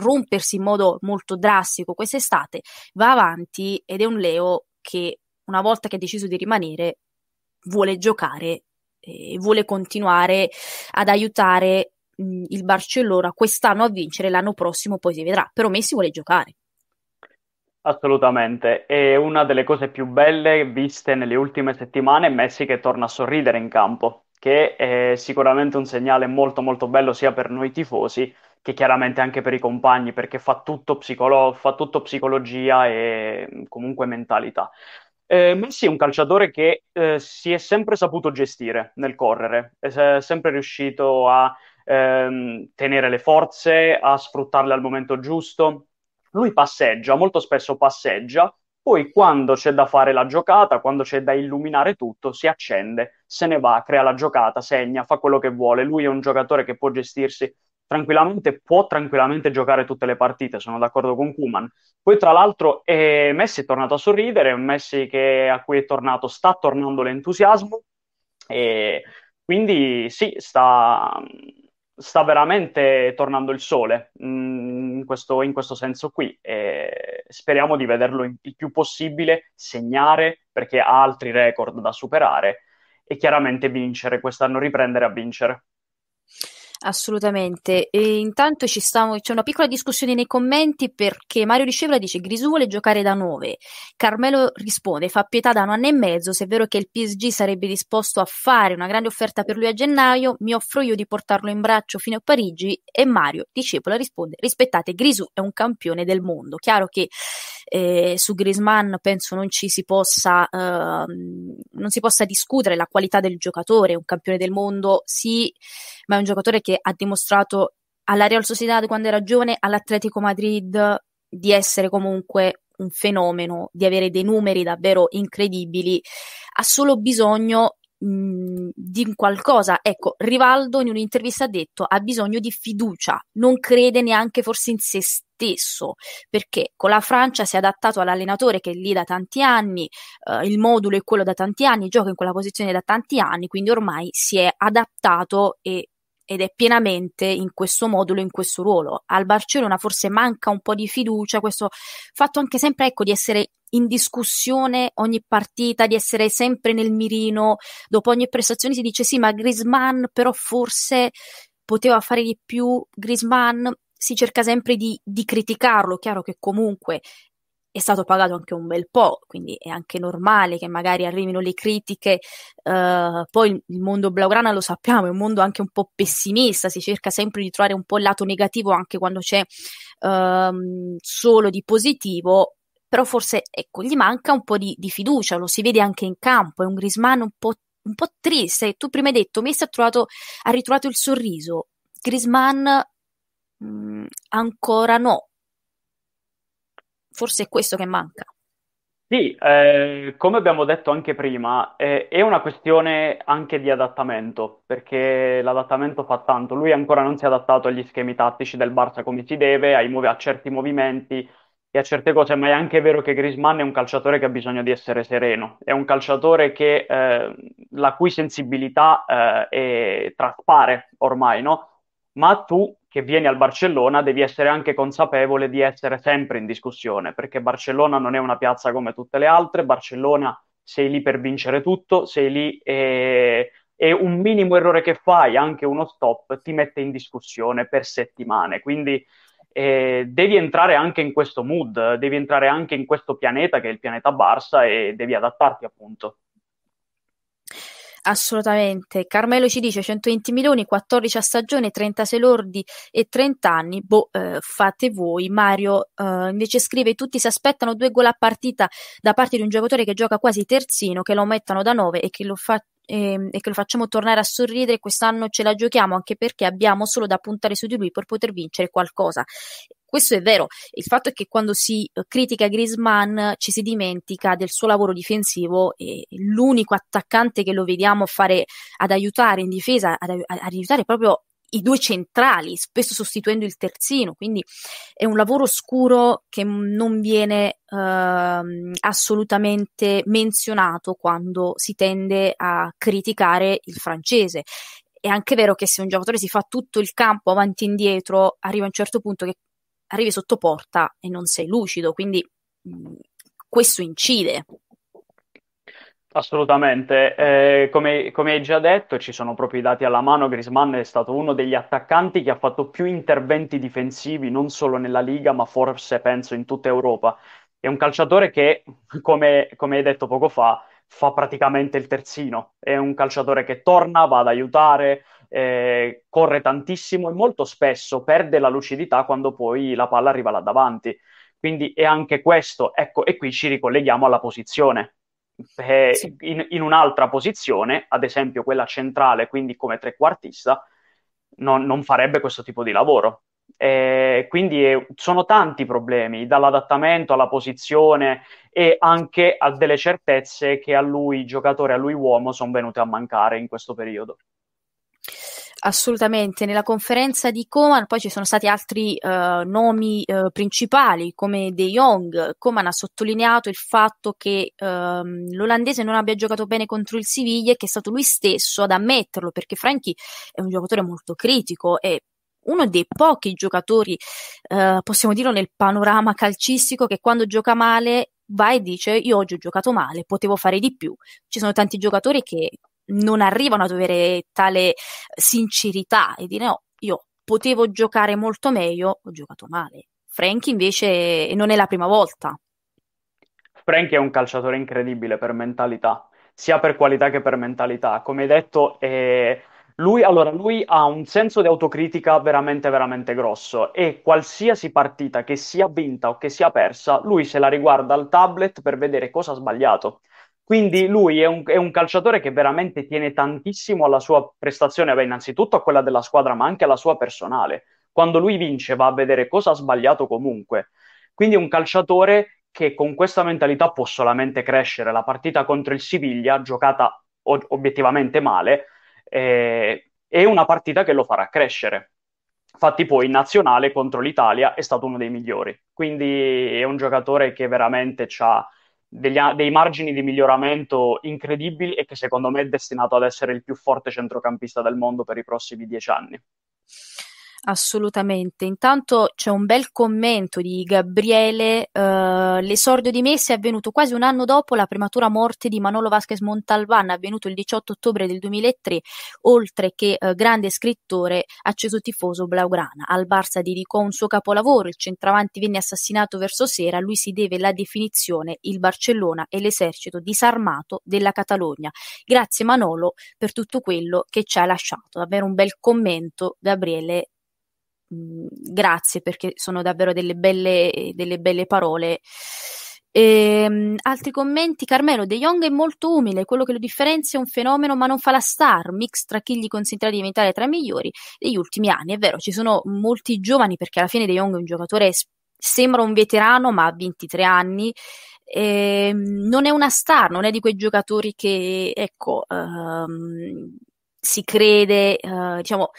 rompersi in modo molto drastico quest'estate, va avanti ed è un Leo che una volta che ha deciso di rimanere vuole giocare e vuole continuare ad aiutare mh, mm, il Barcellona quest'anno a vincere, l'anno prossimo poi si vedrà, però Messi vuole giocare. Assolutamente, è una delle cose più belle viste nelle ultime settimane, Messi che torna a sorridere in campo, che è sicuramente un segnale molto molto bello sia per noi tifosi che chiaramente anche per i compagni, perché fa tutto, psicolo- fa tutto psicologia e mm, comunque mentalità. Eh, Messi è un calciatore che eh, si è sempre saputo gestire nel correre, è sempre riuscito a ehm, tenere le forze, a sfruttarle al momento giusto. Lui passeggia, molto spesso passeggia, poi quando c'è da fare la giocata, quando c'è da illuminare tutto, si accende, se ne va, crea la giocata, segna, fa quello che vuole. Lui è un giocatore che può gestirsi tranquillamente può tranquillamente giocare tutte le partite, sono d'accordo con Kuman. Poi tra l'altro eh, Messi è tornato a sorridere, è un Messi che, a cui è tornato, sta tornando l'entusiasmo e quindi sì, sta, sta veramente tornando il sole mm, in questo, in questo senso qui. E speriamo di vederlo il più possibile segnare perché ha altri record da superare e chiaramente vincere, quest'anno riprendere a vincere. Assolutamente. E intanto ci sta, c'è una piccola discussione nei commenti perché Mario Ricevla dice Grisù vuole giocare da 9. Carmelo risponde fa pietà da un anno e mezzo, se è vero che il PSG sarebbe disposto a fare una grande offerta per lui a gennaio, mi offro io di portarlo in braccio fino a Parigi e Mario Ricevla risponde rispettate Grisù è un campione del mondo. Chiaro che eh, su Grisman penso non ci si possa, eh, non si possa discutere la qualità del giocatore, un campione del mondo sì, ma è un giocatore che ha dimostrato alla Real Sociedad quando era giovane, all'Atletico Madrid di essere comunque un fenomeno, di avere dei numeri davvero incredibili, ha solo bisogno mhmm, di qualcosa. Ecco, Rivaldo in un'intervista ha detto ha bisogno di fiducia, non crede neanche forse in se stesso stesso, perché con la Francia si è adattato all'allenatore che è lì da tanti anni, eh, il modulo è quello da tanti anni, gioca in quella posizione da tanti anni, quindi ormai si è adattato e ed è pienamente in questo modulo, in questo ruolo. Al Barcellona forse manca un po' di fiducia, questo fatto anche sempre ecco, di essere in discussione ogni partita, di essere sempre nel mirino, dopo ogni prestazione si dice sì, ma Grisman però forse poteva fare di più, Grisman si cerca sempre di, di criticarlo, chiaro che comunque è stato pagato anche un bel po', quindi è anche normale che magari arrivino le critiche. Uh, poi il mondo blaugrana lo sappiamo, è un mondo anche un po' pessimista, si cerca sempre di trovare un po' il lato negativo anche quando c'è uh, solo di positivo. Però forse ecco, gli manca un po' di, di fiducia, lo si vede anche in campo, è un Grisman un po', un po' triste. Tu prima hai detto, Messi ha, trovato, ha ritrovato il sorriso. Grisman mh, mm, ancora no. Forse è questo che manca. Sì, eh, come abbiamo detto anche prima, eh, è una questione anche di adattamento, perché l'adattamento fa tanto. Lui ancora non si è adattato agli schemi tattici del Barça come si deve, mov- a certi movimenti e a certe cose, ma è anche vero che Grisman è un calciatore che ha bisogno di essere sereno, è un calciatore che, eh, la cui sensibilità eh, traspare ormai, no? ma tu che vieni al Barcellona devi essere anche consapevole di essere sempre in discussione, perché Barcellona non è una piazza come tutte le altre, Barcellona sei lì per vincere tutto, sei lì e, eh, e un minimo errore che fai, anche uno stop, ti mette in discussione per settimane. Quindi eh, devi entrare anche in questo mood, devi entrare anche in questo pianeta che è il pianeta Barça e devi adattarti appunto. Assolutamente. Carmelo ci dice 120 milioni, 14 a stagione, 36 lordi e 30 anni. Boh, eh, fate voi. Mario eh, invece scrive: Tutti si aspettano due gol a partita da parte di un giocatore che gioca quasi terzino, che lo mettano da 9 e che lo fa ehm, e, che lo facciamo tornare a sorridere. Quest'anno ce la giochiamo anche perché abbiamo solo da puntare su di lui per poter vincere qualcosa questo è vero. Il fatto è che quando si eh, critica Griezmann ci si dimentica del suo lavoro difensivo e l'unico attaccante che lo vediamo fare ad aiutare in difesa, ad, ad aiutare proprio i due centrali, spesso sostituendo il terzino, quindi è un lavoro scuro che non viene eh, assolutamente menzionato quando si tende a criticare il francese. È anche vero che se un giocatore si fa tutto il campo avanti e indietro, arriva a un certo punto che arrivi sotto porta e non sei lucido, quindi mm, questo incide. Assolutamente, eh, come, come, hai già detto ci sono proprio i dati alla mano, Grisman è stato uno degli attaccanti che ha fatto più interventi difensivi non solo nella Liga ma forse penso in tutta Europa. È un calciatore che, come, come hai detto poco fa, fa praticamente il terzino, è un calciatore che torna, va ad aiutare, eh, corre tantissimo e molto spesso perde la lucidità quando poi la palla arriva là davanti. Quindi è anche questo, ecco, e qui ci ricolleghiamo alla posizione. Eh, sì. in, in, un'altra posizione, ad esempio quella centrale, quindi come trequartista, non, non farebbe questo tipo di lavoro eh, quindi eh, sono tanti i problemi, dall'adattamento alla posizione e anche a delle certezze che a lui giocatore, a lui uomo, sono venute a mancare in questo periodo. Assolutamente, nella conferenza di Coman poi ci sono stati altri eh, nomi eh, principali come De Jong. Coman ha sottolineato il fatto che ehm, l'olandese non abbia giocato bene contro il Siviglia e che è stato lui stesso ad ammetterlo perché Franchi è un giocatore molto critico e uno dei pochi giocatori, eh, possiamo dirlo, nel panorama calcistico che quando gioca male va e dice io oggi ho giocato male, potevo fare di più. Ci sono tanti giocatori che non arrivano ad avere tale sincerità e dire no, io potevo giocare molto meglio, ho giocato male. Frank invece non è la prima volta. Frank è un calciatore incredibile per mentalità, sia per qualità che per mentalità. Come hai detto, è lui, allora, lui ha un senso di autocritica veramente, veramente grosso e qualsiasi partita che sia vinta o che sia persa, lui se la riguarda al tablet per vedere cosa ha sbagliato. Quindi lui è un, è un calciatore che veramente tiene tantissimo alla sua prestazione, beh, innanzitutto a quella della squadra, ma anche alla sua personale. Quando lui vince va a vedere cosa ha sbagliato comunque. Quindi è un calciatore che con questa mentalità può solamente crescere. La partita contro il Siviglia, giocata obiettivamente male, eh, è una partita che lo farà crescere. Infatti poi in nazionale contro l'Italia è stato uno dei migliori, quindi è un giocatore che veramente ha dei margini di miglioramento incredibili e che secondo me è destinato ad essere il più forte centrocampista del mondo per i prossimi dieci anni. Assolutamente. Intanto c'è un bel commento di Gabriele. Eh, l'esordio di Messi è avvenuto quasi un anno dopo la prematura morte di Manolo Vasquez Montalvan, avvenuto il 18 ottobre del 2003, oltre che eh, grande scrittore acceso tifoso Blaugrana. Al Barça dedicò un suo capolavoro, il centravanti venne assassinato verso sera, lui si deve la definizione il Barcellona e l'esercito disarmato della Catalogna. Grazie Manolo per tutto quello che ci ha lasciato. Davvero un bel commento, Gabriele grazie perché sono davvero delle belle, delle belle parole. E, ehm, altri commenti, Carmelo, De Jong è molto umile, quello che lo differenzia è un fenomeno ma non fa la star, mix tra chi gli consentirà di diventare tra i migliori degli ultimi anni, è vero, ci sono molti giovani perché alla fine De Jong è un giocatore, sembra un veterano ma ha 23 anni, eh, non è una star, non è di quei giocatori che, ecco, ehm, si crede eh, diciamo,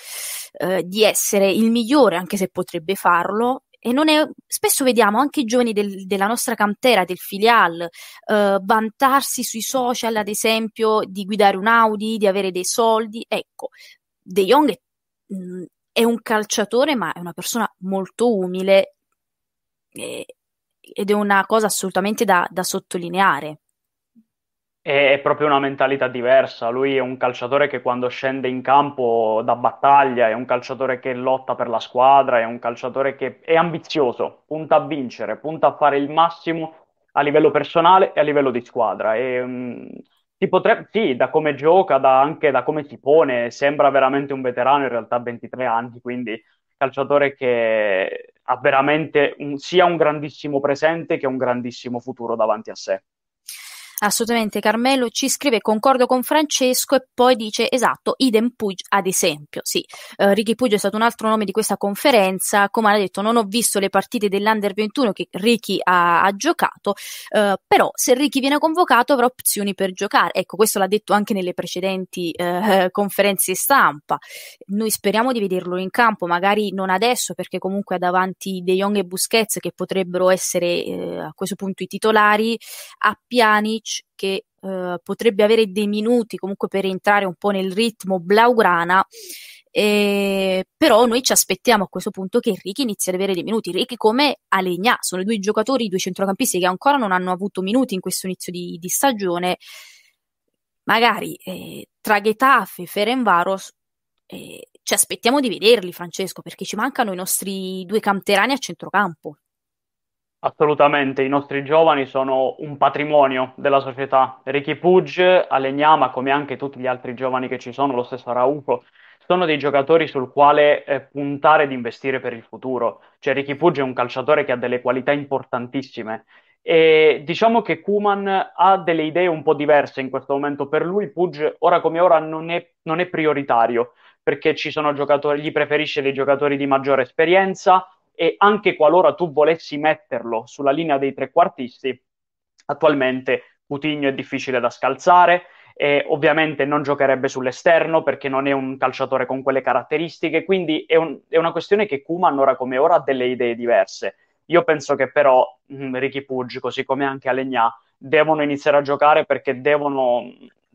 eh, di essere il migliore, anche se potrebbe farlo. E è, spesso vediamo anche i giovani del, della nostra cantera, del filial, eh, vantarsi sui social, ad esempio, di guidare un Audi, di avere dei soldi. Ecco, De Jong è, mm, è un calciatore, ma è una persona molto umile ed è una cosa assolutamente da, da sottolineare è proprio una mentalità diversa. Lui è un calciatore che quando scende in campo da battaglia, è un calciatore che lotta per la squadra, è un calciatore che è ambizioso, punta a vincere, punta a fare il massimo a livello personale e a livello di squadra. E, um, mm, potrebbe, sì, da come gioca, da anche da come si pone, sembra veramente un veterano, in realtà ha 23 anni, quindi calciatore che ha veramente un, sia un grandissimo presente che un grandissimo futuro davanti a sé. Assolutamente Carmelo ci scrive concordo con Francesco e poi dice esatto, idem Puig ad esempio, sì, uh, Ricky Puig è stato un altro nome di questa conferenza, come ha detto non ho visto le partite dell'Under 21 che Ricky ha, ha giocato, uh, però se Ricky viene convocato avrà opzioni per giocare, ecco questo l'ha detto anche nelle precedenti uh, conferenze stampa, noi speriamo di vederlo in campo, magari non adesso perché comunque ha davanti De Jong e Busquets che potrebbero essere a questo punto i titolari, a piani Vlaovic che eh, potrebbe avere dei minuti comunque per entrare un po' nel ritmo blaugrana. Eh, però noi ci aspettiamo a questo punto che Enrique inizi ad avere dei minuti. Enrique come Alegna sono due giocatori, i due centrocampisti che ancora non hanno avuto minuti in questo inizio di, di stagione. Magari eh, tra Getafe e Ferenvaros eh, ci aspettiamo di vederli, Francesco, perché ci mancano i nostri due canterani a centrocampo. Assolutamente, i nostri giovani sono un patrimonio della società. Ricky Pugge, Alegnama, come anche tutti gli altri giovani che ci sono, lo stesso Arauco, sono dei giocatori sul quale eh, puntare ed investire per il futuro. Cioè Ricky Pugh è un calciatore che ha delle qualità importantissime e diciamo che Kuman ha delle idee un po' diverse in questo momento. Per lui Pugge, ora come ora, non è, non è prioritario perché ci sono giocatori, gli preferisce dei giocatori di maggiore esperienza, e anche qualora tu volessi metterlo sulla linea dei trequartisti, attualmente Coutinho è difficile da scalzare, e ovviamente non giocherebbe sull'esterno perché non è un calciatore con quelle caratteristiche, quindi è, un, è una questione che Kuman ora come ora ha delle idee diverse. Io penso che però mh, mm, Ricky Pugge, così come anche Alegnà, devono iniziare a giocare perché devono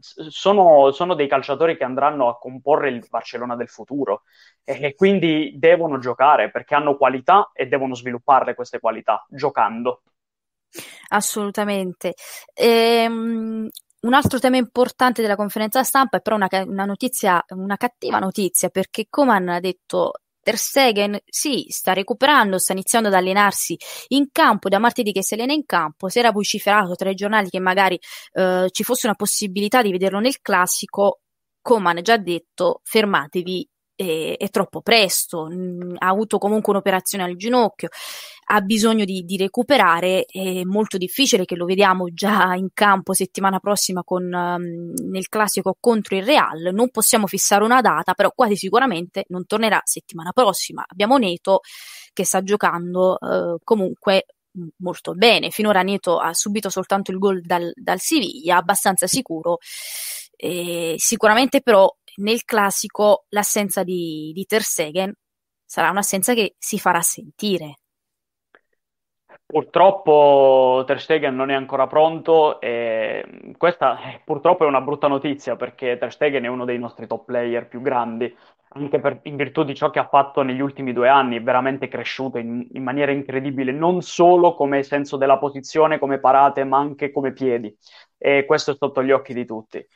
sono, sono, dei calciatori che andranno a comporre il Barcellona del futuro e, quindi devono giocare perché hanno qualità e devono svilupparle queste qualità giocando. Assolutamente. Ehm, un altro tema importante della conferenza stampa è però una, una, notizia, una cattiva notizia, perché Coman ha detto Ter Stegen sì, sta recuperando, sta iniziando ad allenarsi in campo, da martedì che si allena in campo, si era vociferato tra i giornali che magari eh, ci fosse una possibilità di vederlo nel classico, Come ha già detto fermatevi è, è troppo presto, mh, ha avuto comunque un'operazione al ginocchio, ha bisogno di, di, recuperare, è molto difficile che lo vediamo già in campo settimana prossima con, um, nel classico contro il Real, non possiamo fissare una data, però quasi sicuramente non tornerà settimana prossima. Abbiamo Neto che sta giocando uh, comunque molto bene. Finora Neto ha subito soltanto il gol dal, dal Siviglia, abbastanza sicuro eh, sicuramente però nel classico l'assenza di, di Ter Stegen sarà un'assenza che si farà sentire. Purtroppo Ter Stegen non è ancora pronto e questa eh, purtroppo è una brutta notizia perché Ter Stegen è uno dei nostri top player più grandi, anche per, in virtù di ciò che ha fatto negli ultimi due anni, è veramente cresciuto in, in maniera incredibile, non solo come senso della posizione, come parate, ma anche come piedi e questo è sotto gli occhi di tutti.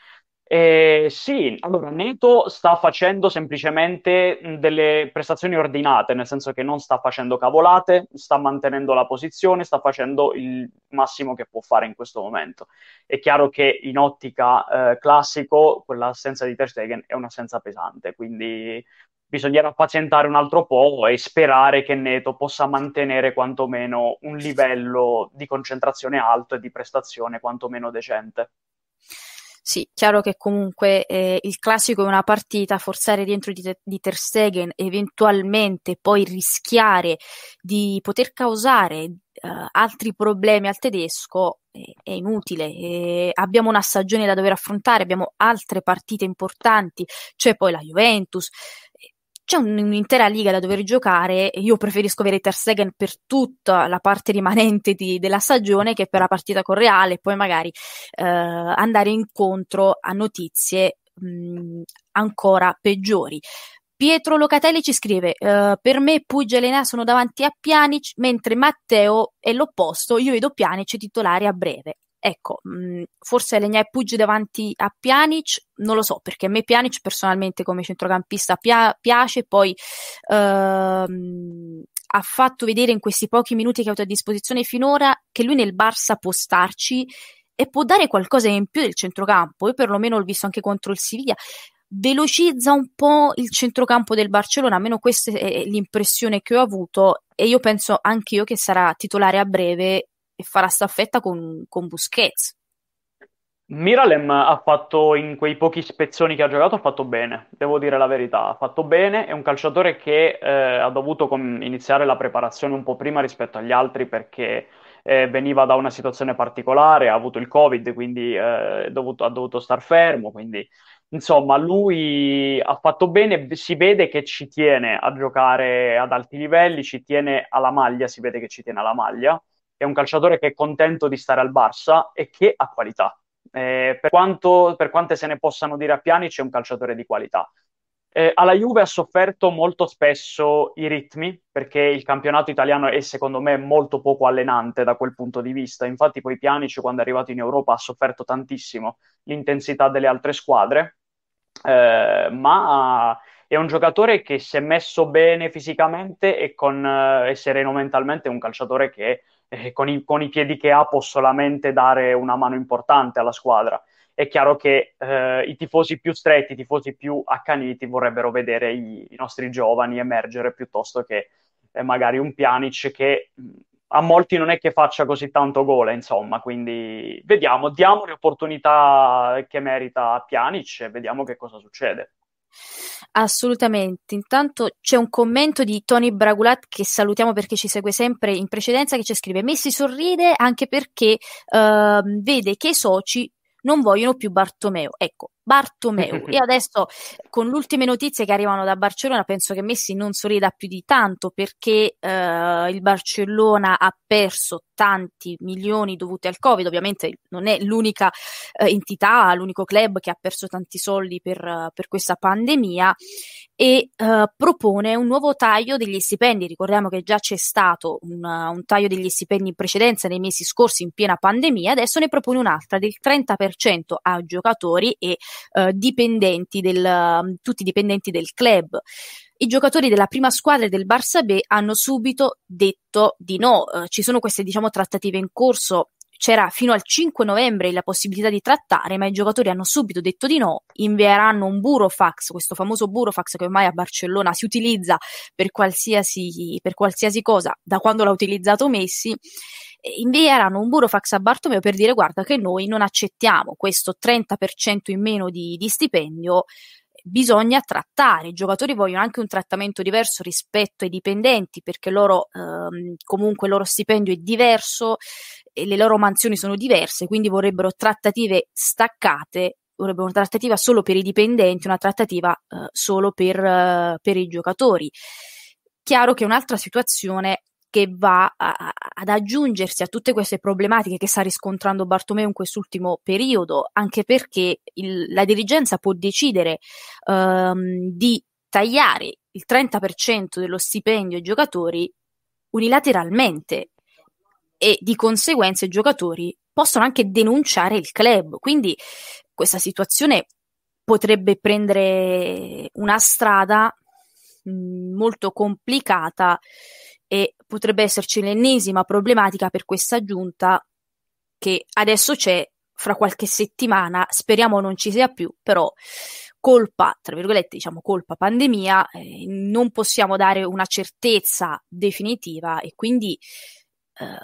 Eh, sì, allora Neto sta facendo semplicemente delle prestazioni ordinate, nel senso che non sta facendo cavolate, sta mantenendo la posizione, sta facendo il massimo che può fare in questo momento. È chiaro che in ottica eh, classico quell'assenza di Ter Stegen è un'assenza pesante, quindi bisognerà pazientare un altro po' e sperare che Neto possa mantenere quantomeno un livello di concentrazione alto e di prestazione quantomeno decente. Sì, chiaro che comunque eh, il classico è una partita, forzare dentro di, te- di Ter Stegen, eventualmente poi rischiare di poter causare eh, altri problemi al tedesco eh, è inutile. abbiamo una stagione da dover affrontare, abbiamo altre partite importanti, c'è cioè poi la Juventus eh, c'è un, un'intera liga da dover giocare io preferisco avere Ter Stegen per tutta la parte rimanente di, della stagione che per la partita con Reale e poi magari eh, andare incontro a notizie mh, mm, ancora peggiori. Pietro Locatelli ci scrive: uh, Per me Puglia e Lena sono davanti a Pjanic, mentre Matteo è l'opposto. Io vedo Pjanic titolare a breve. Ecco, mh, mm, forse e Puggi davanti a Pjanic, non lo so, perché a me Pjanic personalmente come centrocampista pia- piace, poi ehm, ha fatto vedere in questi pochi minuti che ha avuto a disposizione finora che lui nel Barça può starci e può dare qualcosa in più del centrocampo. Io perlomeno l'ho visto anche contro il Siviglia. Velocizza un po' il centrocampo del Barcellona, almeno questa è l'impressione che ho avuto e io penso anche io che sarà titolare a breve e farà staffetta con, con Busquets. Miralem ha fatto in quei pochi spezzoni che ha giocato, ha fatto bene, devo dire la verità, ha fatto bene, è un calciatore che eh, ha dovuto com- iniziare la preparazione un po' prima rispetto agli altri perché eh, veniva da una situazione particolare, ha avuto il Covid, quindi eh, dovuto, ha dovuto star fermo, quindi insomma lui ha fatto bene, si vede che ci tiene a giocare ad alti livelli, ci tiene alla maglia, si vede che ci tiene alla maglia è un calciatore che è contento di stare al Barça e che ha qualità. Eh, per, quanto, per, quante se ne possano dire a Piani, c'è un calciatore di qualità. Eh, alla Juve ha sofferto molto spesso i ritmi, perché il campionato italiano è secondo me molto poco allenante da quel punto di vista. Infatti poi Pianic quando è arrivato in Europa ha sofferto tantissimo l'intensità delle altre squadre, eh, ma è un giocatore che si è messo bene fisicamente e, con, eh, e sereno mentalmente, è un calciatore che eh, con, i, con, i, piedi che ha può solamente dare una mano importante alla squadra. È chiaro che eh, i tifosi più stretti, i tifosi più accaniti vorrebbero vedere i, i nostri giovani emergere piuttosto che eh, magari un Pjanic che mm, a molti non è che faccia così tanto gole, insomma, quindi vediamo, diamo le opportunità che merita a Pjanic e vediamo che cosa succede. Assolutamente. Intanto c'è un commento di Tony Bragulat che salutiamo perché ci segue sempre in precedenza che ci scrive Messi sorride anche perché uh, vede che i soci non vogliono più Bartomeo. Ecco, Bartomeu. e adesso con le ultime notizie che arrivano da Barcellona penso che Messi non sorrida più di tanto perché eh, il Barcellona ha perso tanti milioni dovuti al Covid, ovviamente non è l'unica eh, entità, l'unico club che ha perso tanti soldi per, per questa pandemia e eh, propone un nuovo taglio degli stipendi. Ricordiamo che già c'è stato un, un, taglio degli stipendi in precedenza nei mesi scorsi in piena pandemia, adesso ne propone un'altra del 30% a giocatori e eh, dipendenti del, mm, tutti dipendenti del club. I giocatori della prima squadra del Barça B hanno subito detto di no. Eh, ci sono queste diciamo, trattative in corso c'era fino al 5 novembre la possibilità di trattare, ma i giocatori hanno subito detto di no, invieranno un burofax, questo famoso burofax che ormai a Barcellona si utilizza per qualsiasi, per qualsiasi cosa, da quando l'ha utilizzato Messi, invieranno un burofax a Bartomeo per dire guarda che noi non accettiamo questo 30% in meno di, di stipendio bisogna trattare. I giocatori vogliono anche un trattamento diverso rispetto ai dipendenti, perché loro ehm, comunque il loro stipendio è diverso e le loro mansioni sono diverse, quindi vorrebbero trattative staccate, vorrebbero una trattativa solo per i dipendenti, una trattativa eh, solo per, eh, per i giocatori. Chiaro che un'altra situazione che va a, ad aggiungersi a tutte queste problematiche che sta riscontrando Bartomeu in quest'ultimo periodo, anche perché il, la dirigenza può decidere um, di tagliare il 30% dello stipendio ai giocatori unilateralmente e di conseguenza i giocatori possono anche denunciare il club. Quindi questa situazione potrebbe prendere una strada molto complicata potrebbe esserci l'ennesima problematica per questa giunta che adesso c'è, fra qualche settimana speriamo non ci sia più, però colpa, tra virgolette diciamo colpa pandemia, eh, non possiamo dare una certezza definitiva e quindi eh,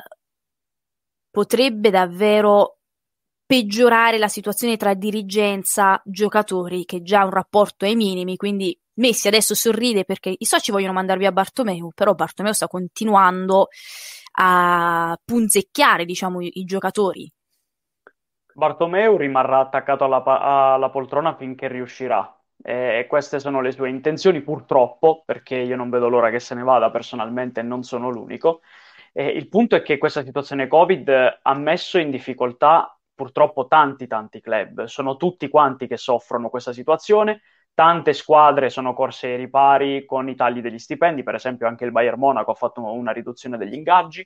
potrebbe davvero peggiorare la situazione tra dirigenza, giocatori, che già un rapporto ai minimi, quindi Messi adesso sorride perché i soci vogliono mandar via Bartomeu, però Bartomeu sta continuando a punzecchiare diciamo, i, i giocatori. Bartomeu rimarrà attaccato alla, alla poltrona finché riuscirà. E queste sono le sue intenzioni, purtroppo, perché io non vedo l'ora che se ne vada personalmente e non sono l'unico. E il punto è che questa situazione Covid ha messo in difficoltà purtroppo tanti, tanti club. Sono tutti quanti che soffrono questa situazione Tante squadre sono corse ai ripari con i tagli degli stipendi, per esempio anche il Bayern Monaco ha fatto una riduzione degli ingaggi.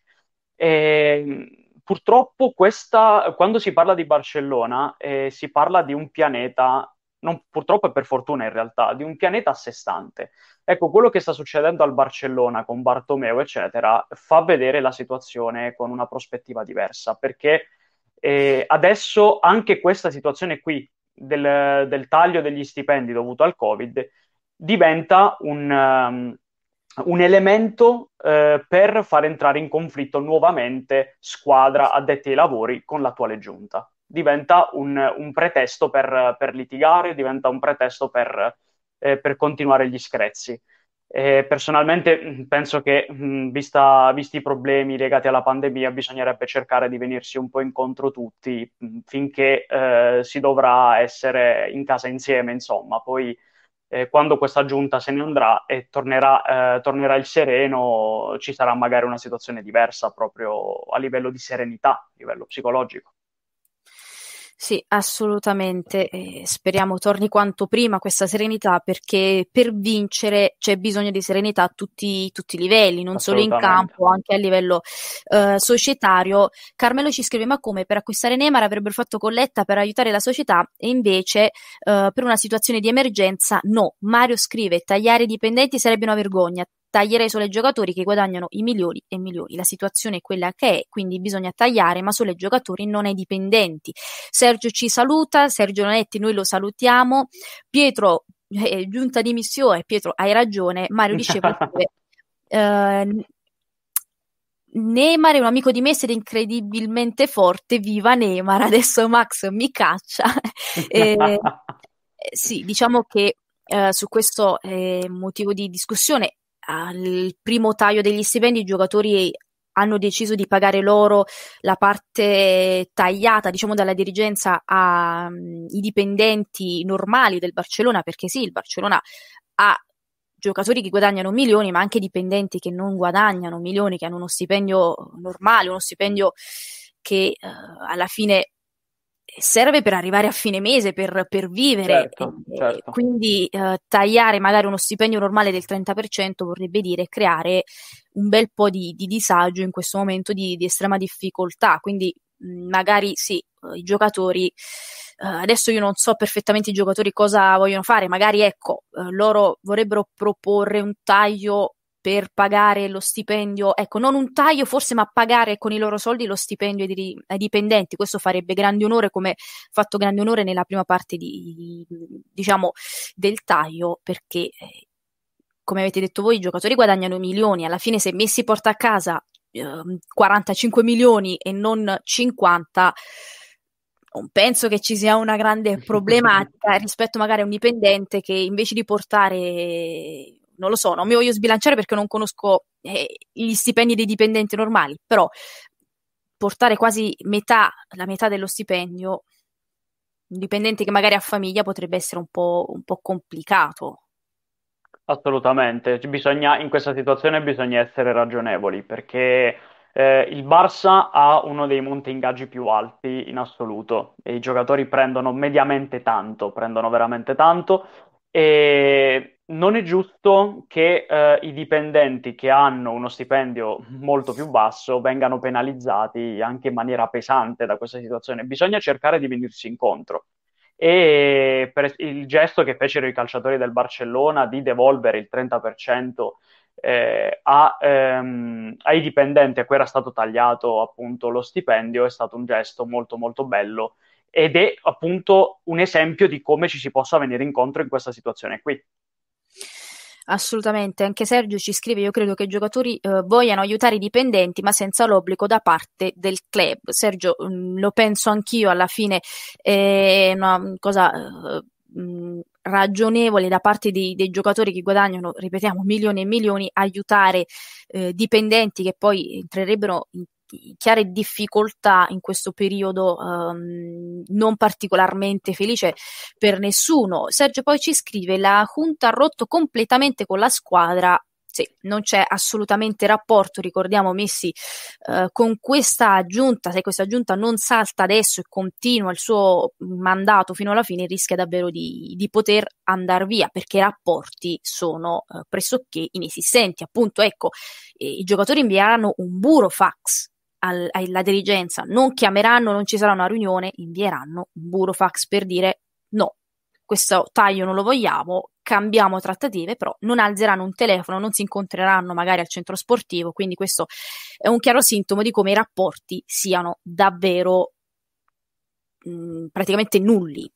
E ehm, purtroppo questa, quando si parla di Barcellona eh, si parla di un pianeta, non, purtroppo e per fortuna in realtà, di un pianeta a sé stante. Ecco, quello che sta succedendo al Barcellona con Bartomeo, eccetera, fa vedere la situazione con una prospettiva diversa, perché eh, adesso anche questa situazione qui del, del taglio degli stipendi dovuto al Covid diventa un, um, un elemento eh, per far entrare in conflitto nuovamente squadra addetti ai lavori con l'attuale giunta. Diventa un, un pretesto per, per, litigare, diventa un pretesto per, eh, per continuare gli screzzi. Eh, personalmente mm, penso che, mh, mm, vista, visti i problemi legati alla pandemia, bisognerebbe cercare di venirsi un po' incontro tutti mh, mm, finché eh, si dovrà essere in casa insieme, insomma. Poi, eh, quando questa giunta se ne andrà e tornerà, eh, tornerà il sereno, ci sarà magari una situazione diversa proprio a livello di serenità, a livello psicologico. Sì, assolutamente. Eh, speriamo torni quanto prima questa serenità perché per vincere c'è bisogno di serenità a tutti, tutti i livelli, non solo in campo, anche a livello eh, societario. Carmelo ci scrive: Ma come per acquistare Neymar avrebbero fatto colletta per aiutare la società e invece eh, per una situazione di emergenza no. Mario scrive: Tagliare i dipendenti sarebbe una vergogna taglierei solo ai giocatori che guadagnano i milioni e milioni. La situazione è quella che è, quindi bisogna tagliare, ma solo ai giocatori, non ai dipendenti. Sergio ci saluta, Sergio Nonetti, noi lo salutiamo. Pietro, eh, giunta di missione, Pietro, hai ragione. Mario diceva che. Ehm, Neymar è un amico di me ed è incredibilmente forte. Viva Neymar! Adesso Max mi caccia. eh, sì, diciamo che eh, su questo eh, motivo di discussione al primo taglio degli stipendi i giocatori hanno deciso di pagare loro la parte tagliata, diciamo, dalla dirigenza ai dipendenti normali del Barcellona, perché sì, il Barcellona ha giocatori che guadagnano milioni, ma anche dipendenti che non guadagnano milioni, che hanno uno stipendio normale, uno stipendio che uh, alla fine serve per arrivare a fine mese, per, per vivere. Certo, certo. Quindi eh, tagliare magari uno stipendio normale del 30% vorrebbe dire creare un bel po' di, di disagio in questo momento di, di estrema difficoltà. Quindi mm, magari sì, eh, i giocatori. Eh, adesso io non so perfettamente i giocatori cosa vogliono fare, magari ecco, eh, loro vorrebbero proporre un taglio per pagare lo stipendio, ecco, non un taglio forse, ma pagare con i loro soldi lo stipendio ai, ai dipendenti. Questo farebbe grande onore, come fatto grande onore nella prima parte di, diciamo, del taglio, perché eh, come avete detto voi, i giocatori guadagnano milioni, alla fine se Messi porta a casa eh, 45 milioni e non 50, non penso che ci sia una grande problematica rispetto magari a un dipendente che invece di portare non lo so, non mi voglio sbilanciare perché non conosco eh, gli stipendi dei dipendenti normali, però portare quasi metà, la metà dello stipendio, un dipendente che magari ha famiglia potrebbe essere un po', un po complicato. Assolutamente, bisogna, in questa situazione bisogna essere ragionevoli perché eh, il Barça ha uno dei monti ingaggi più alti in assoluto e i giocatori prendono mediamente tanto, prendono veramente tanto e non è giusto che eh, i dipendenti che hanno uno stipendio molto più basso vengano penalizzati anche in maniera pesante da questa situazione. Bisogna cercare di venirsi incontro. E per il gesto che fecero i calciatori del Barcellona di devolvere il 30% eh, a, ehm, ai dipendenti a cui era stato tagliato appunto lo stipendio è stato un gesto molto molto bello ed è appunto un esempio di come ci si possa venire incontro in questa situazione qui. Assolutamente, anche Sergio ci scrive, io credo che i giocatori eh, vogliano aiutare i dipendenti ma senza l'obbligo da parte del club. Sergio, mh, mm, lo penso anch'io, alla fine è una mm, cosa... Mh, eh, mm, ragionevole da parte dei, dei, giocatori che guadagnano, ripetiamo, milioni e milioni, aiutare eh, dipendenti che poi entrerebbero in chiare difficoltà in questo periodo um, non particolarmente felice per nessuno. Sergio poi ci scrive la Junta ha rotto completamente con la squadra sì, non c'è assolutamente rapporto, ricordiamo Messi, eh, con questa giunta. se questa giunta non salta adesso e continua il suo mandato fino alla fine, rischia davvero di, di poter andare via, perché i rapporti sono eh, pressoché inesistenti. Appunto, ecco, eh, i giocatori invieranno un buro fax alla dirigenza non chiameranno, non ci sarà una riunione, invieranno un burofax per dire no, questo taglio non lo vogliamo, cambiamo trattative, però non alzeranno un telefono, non si incontreranno magari al centro sportivo, quindi questo è un chiaro sintomo di come i rapporti siano davvero mh, mm, praticamente nulli.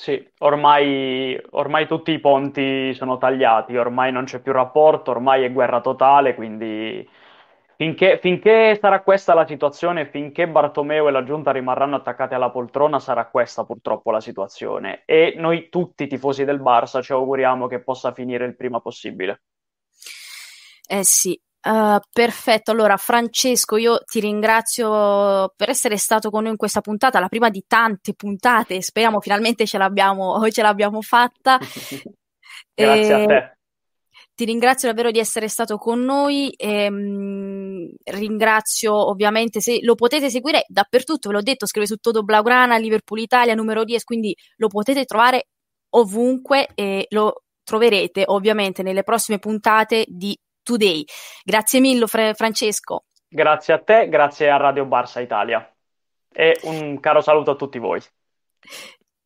Sì, ormai, ormai, tutti i ponti sono tagliati, ormai non c'è più rapporto, ormai è guerra totale, quindi Finché, finché, sarà questa la situazione, finché Bartomeo e la Giunta rimarranno attaccati alla poltrona, sarà questa purtroppo la situazione. E noi tutti, tifosi del Barça, ci auguriamo che possa finire il prima possibile. Eh sì. Uh, perfetto, allora Francesco, io ti ringrazio per essere stato con noi in questa puntata, la prima di tante puntate, speriamo finalmente ce l'abbiamo, ce l'abbiamo fatta. Grazie e... a eh, te. Ti ringrazio davvero di essere stato con noi. E, ehm, Ehm, ringrazio ovviamente se lo potete seguire dappertutto, ve l'ho detto, scrive su Toto Blaugrana, Liverpool Italia, numero 10, quindi lo potete trovare ovunque e lo troverete ovviamente nelle prossime puntate di Today. Grazie mille Fra- Francesco. Grazie a te, grazie a Radio Barsa Italia e un caro saluto a tutti voi.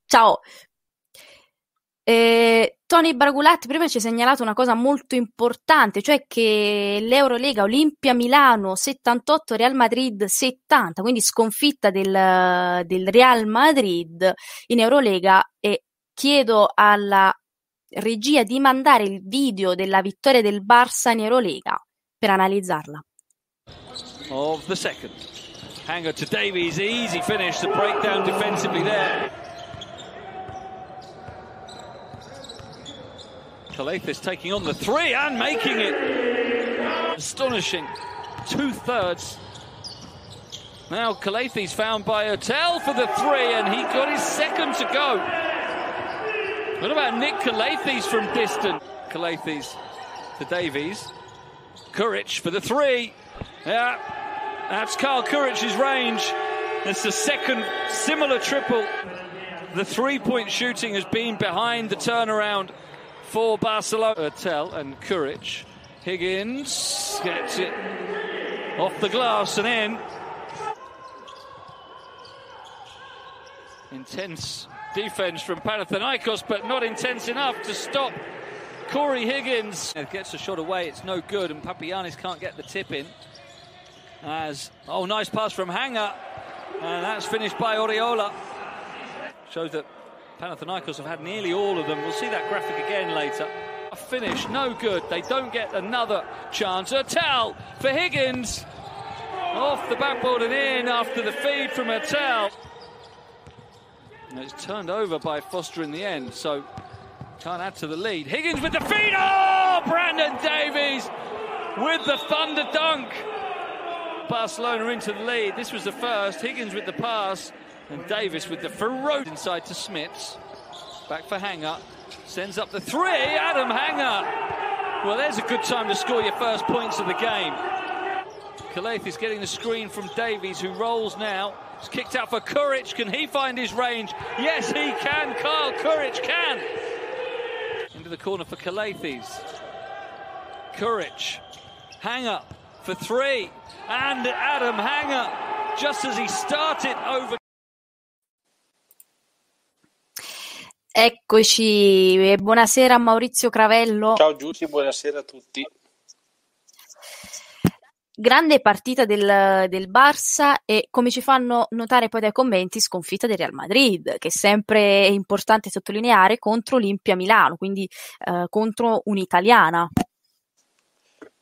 Ciao. Eh, Tony Bragulatti prima ci ha segnalato una cosa molto importante, cioè che l'Eurolega Olimpia Milano 78 Real Madrid 70, quindi sconfitta del, del Real Madrid in Eurolega e chiedo alla regia di mandare il video della vittoria del Barça in Eurolega per analizzarla. Of the second. Hanger to Davies, easy finish, the breakdown defensively there. Kalathis taking on the three and making it. Astonishing. Two thirds. Now Kalathis found by Hotel for the three, and he got his second to go. What about Nick Kalathis from distance? Kalathis to Davies. Courage for the three. Yeah, that's Carl Courage's range. It's the second similar triple. The three point shooting has been behind the turnaround for Barcelona. Tell and Courage. Higgins gets it off the glass and in. Intense defence from Panathinaikos, but not intense enough to stop Corey Higgins. Gets the shot away, it's no good, and Papianis can't get the tip in. As oh, nice pass from Hanger, and that's finished by Oriola. Shows that Panathinaikos have had nearly all of them. We'll see that graphic again later. A finish, no good. They don't get another chance. Ertel for Higgins. Off the backboard and in after the feed from Ertel. And it's turned over by Foster in the end, so can't add to the lead. Higgins with the feed. Oh, Brandon Davies with the thunder dunk. Barcelona into the lead. This was the first. Higgins with the pass. And Davis with the ferocious inside to Smits. Back for Hanger. Sends up the three. Adam Hanger. Well, there's a good time to score your first points of the game. Kalaith is getting the screen from Davies, who rolls now. It's kicked out for Courage. Can he find his range? Yes, he can. Carl Courage can. Into the corner for Kalaithis. Courage. Hang up for three. And Adam Hanger, just as he started over. Eccoci, eh, buonasera Maurizio Cravello. Ciao Giussi, buonasera a tutti. Grande partita del, del, Barça e come ci fanno notare poi dai commenti sconfitta del Real Madrid, che è sempre importante sottolineare contro l'Impia Milano, quindi eh, contro un'italiana.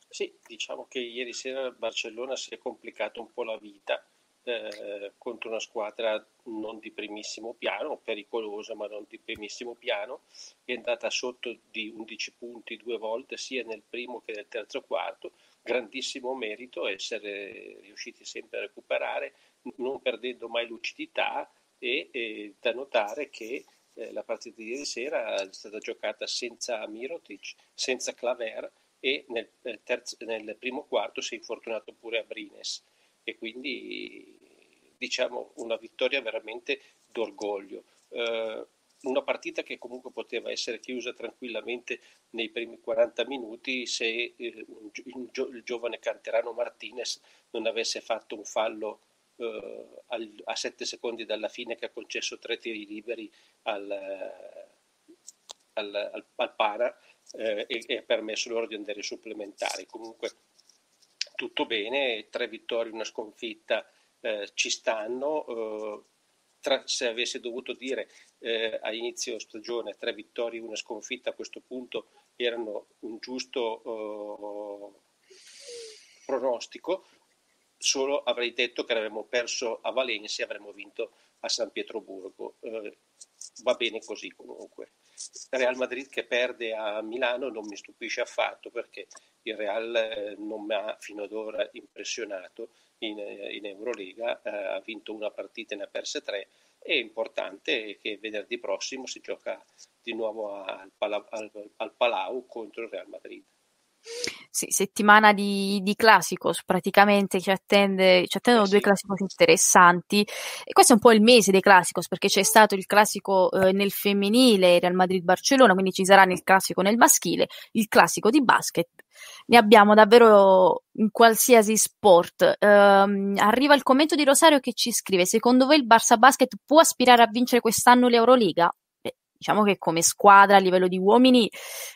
Sì, diciamo che ieri sera il Barcellona si è complicato un po' la vita eh, contro una squadra non di primissimo piano, pericolosa ma non di primissimo piano, è andata sotto di 11 punti due volte sia nel primo che nel terzo quarto, grandissimo merito essere riusciti sempre a recuperare, non perdendo mai lucidità e, e da notare che eh, la partita di ieri sera è stata giocata senza Mirotic, senza Claver e nel, eh, terzo, nel primo quarto si è infortunato pure a Brines e quindi diciamo una vittoria veramente d'orgoglio. Eh, una partita che comunque poteva essere chiusa tranquillamente nei primi 40 minuti se eh, il, il, giovane canterano Martinez non avesse fatto un fallo eh, al, a 7 secondi dalla fine che ha concesso tre tiri liberi al, al, al, al Pana eh, e, e ha permesso loro di andare supplementari. Comunque tutto bene, tre vittorie, e una sconfitta eh, ci stanno. Eh, tra, se avesse dovuto dire eh, a inizio stagione tre vittorie e una sconfitta a questo punto erano un giusto eh, pronostico, solo avrei detto che avremmo perso a Valencia e avremmo vinto a San Pietroburgo. Eh, va bene così comunque. Real Madrid che perde a Milano non mi stupisce affatto perché il Real eh, non mi ha fino ad ora impressionato in, eh, in Eurolega, eh, ha vinto una partita e ne ha perse tre. È importante che venerdì prossimo si gioca di nuovo al, Pala, al, al Palau contro il Real Madrid. Sì, settimana di, di classicos praticamente ci, attende, ci attendono eh, sì. due classicos interessanti e questo è un po' il mese dei classicos perché c'è stato il classico eh, nel femminile Real Madrid-Barcellona quindi ci sarà il classico nel maschile, il classico di basket ne abbiamo davvero in qualsiasi sport. Um, arriva il commento di Rosario che ci scrive: Secondo voi il Barça Basket può aspirare a vincere quest'anno l'Euroliga? Beh, diciamo che come squadra a livello di uomini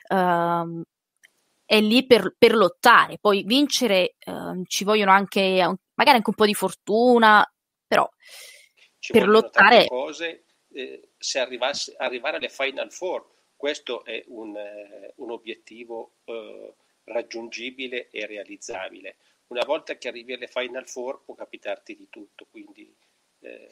um, è lì per, per lottare, poi vincere eh, ci vogliono anche, magari anche un po' di fortuna, però ci per lottare... Cose, eh, se arrivare alle Final Four, questo è un, eh, un obiettivo eh, raggiungibile e realizzabile. Una volta che arrivi alle Final Four può capitarti di tutto, quindi eh,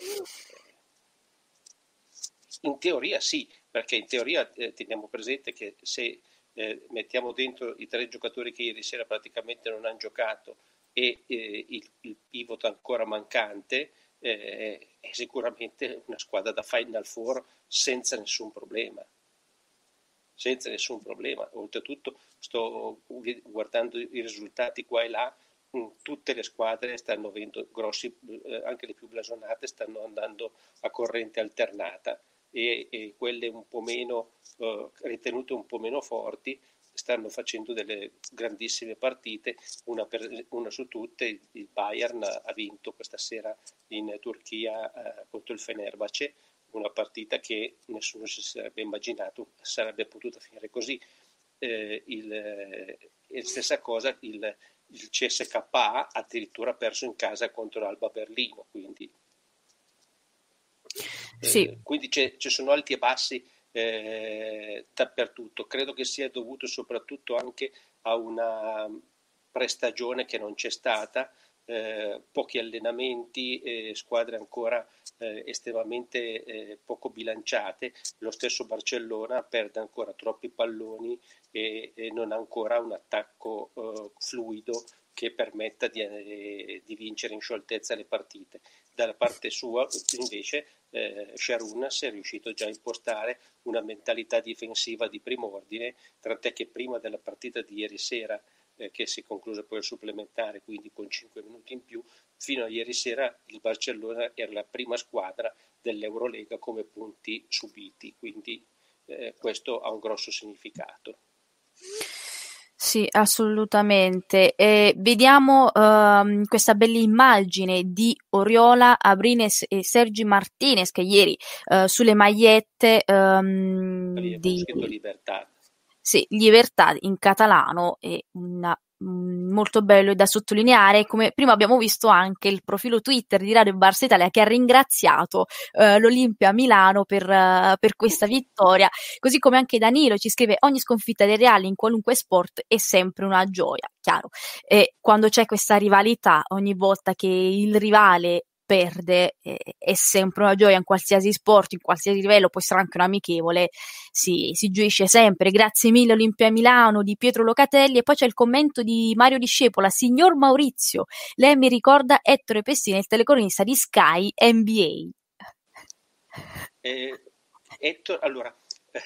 in teoria sì, perché in teoria eh, teniamo presente che se eh, mettiamo dentro i tre giocatori che ieri sera praticamente non hanno giocato e eh, il, il, pivot ancora mancante, eh, è sicuramente una squadra da Final Four senza nessun problema. Senza nessun problema. Oltretutto sto guardando i risultati qua e là, mm, tutte le squadre stanno avendo grossi, eh, anche le più blasonate, stanno andando a corrente alternata e, e quelle un po' meno eh, ritenute un po' meno forti stanno facendo delle grandissime partite, una, per, una su tutte, il Bayern ha vinto questa sera in Turchia eh, contro il Fenerbahce, una partita che nessuno si sarebbe immaginato sarebbe potuta finire così. Eh, il, eh, stessa cosa il, il CSK ha addirittura perso in casa contro l'Alba Berlino, quindi eh, sì. quindi ci sono alti e bassi eh, dappertutto. Credo che sia dovuto soprattutto anche a una prestagione che non c'è stata, eh, pochi allenamenti, eh, squadre ancora eh, estremamente eh, poco bilanciate, lo stesso Barcellona perde ancora troppi palloni e, e non ha ancora un attacco eh, fluido che permetta di, di vincere in scioltezza le partite. Dalla parte sua, invece, eh, Sharun si è riuscito già a impostare una mentalità difensiva di primo ordine, tant'è che prima della partita di ieri sera, eh, che si è conclusa poi al supplementare, quindi con 5 minuti in più, fino a ieri sera il Barcellona era la prima squadra dell'Eurolega come punti subiti, quindi eh, questo ha un grosso significato. Sì, assolutamente. E vediamo ehm, questa bella immagine di Oriola, Abrines e Sergi Martinez che ieri eh, sulle magliette ehm, di... Libertà. Sì, Libertà in catalano e una Mm, molto bello e da sottolineare come prima abbiamo visto anche il profilo Twitter di Radio Barça Italia che ha ringraziato eh, l'Olimpia Milano per, uh, per, questa vittoria così come anche Danilo ci scrive ogni sconfitta del Real in qualunque sport è sempre una gioia chiaro e quando c'è questa rivalità ogni volta che il rivale perde eh, è sempre una gioia in qualsiasi sport, in qualsiasi livello, può essere anche un amichevole, si, si gioisce sempre. Grazie mille Olimpia Milano di Pietro Locatelli e poi c'è il commento di Mario Discepola, signor Maurizio, lei mi ricorda Ettore Pessina, il telecronista di Sky NBA. Eh, Ettore, allora, eh,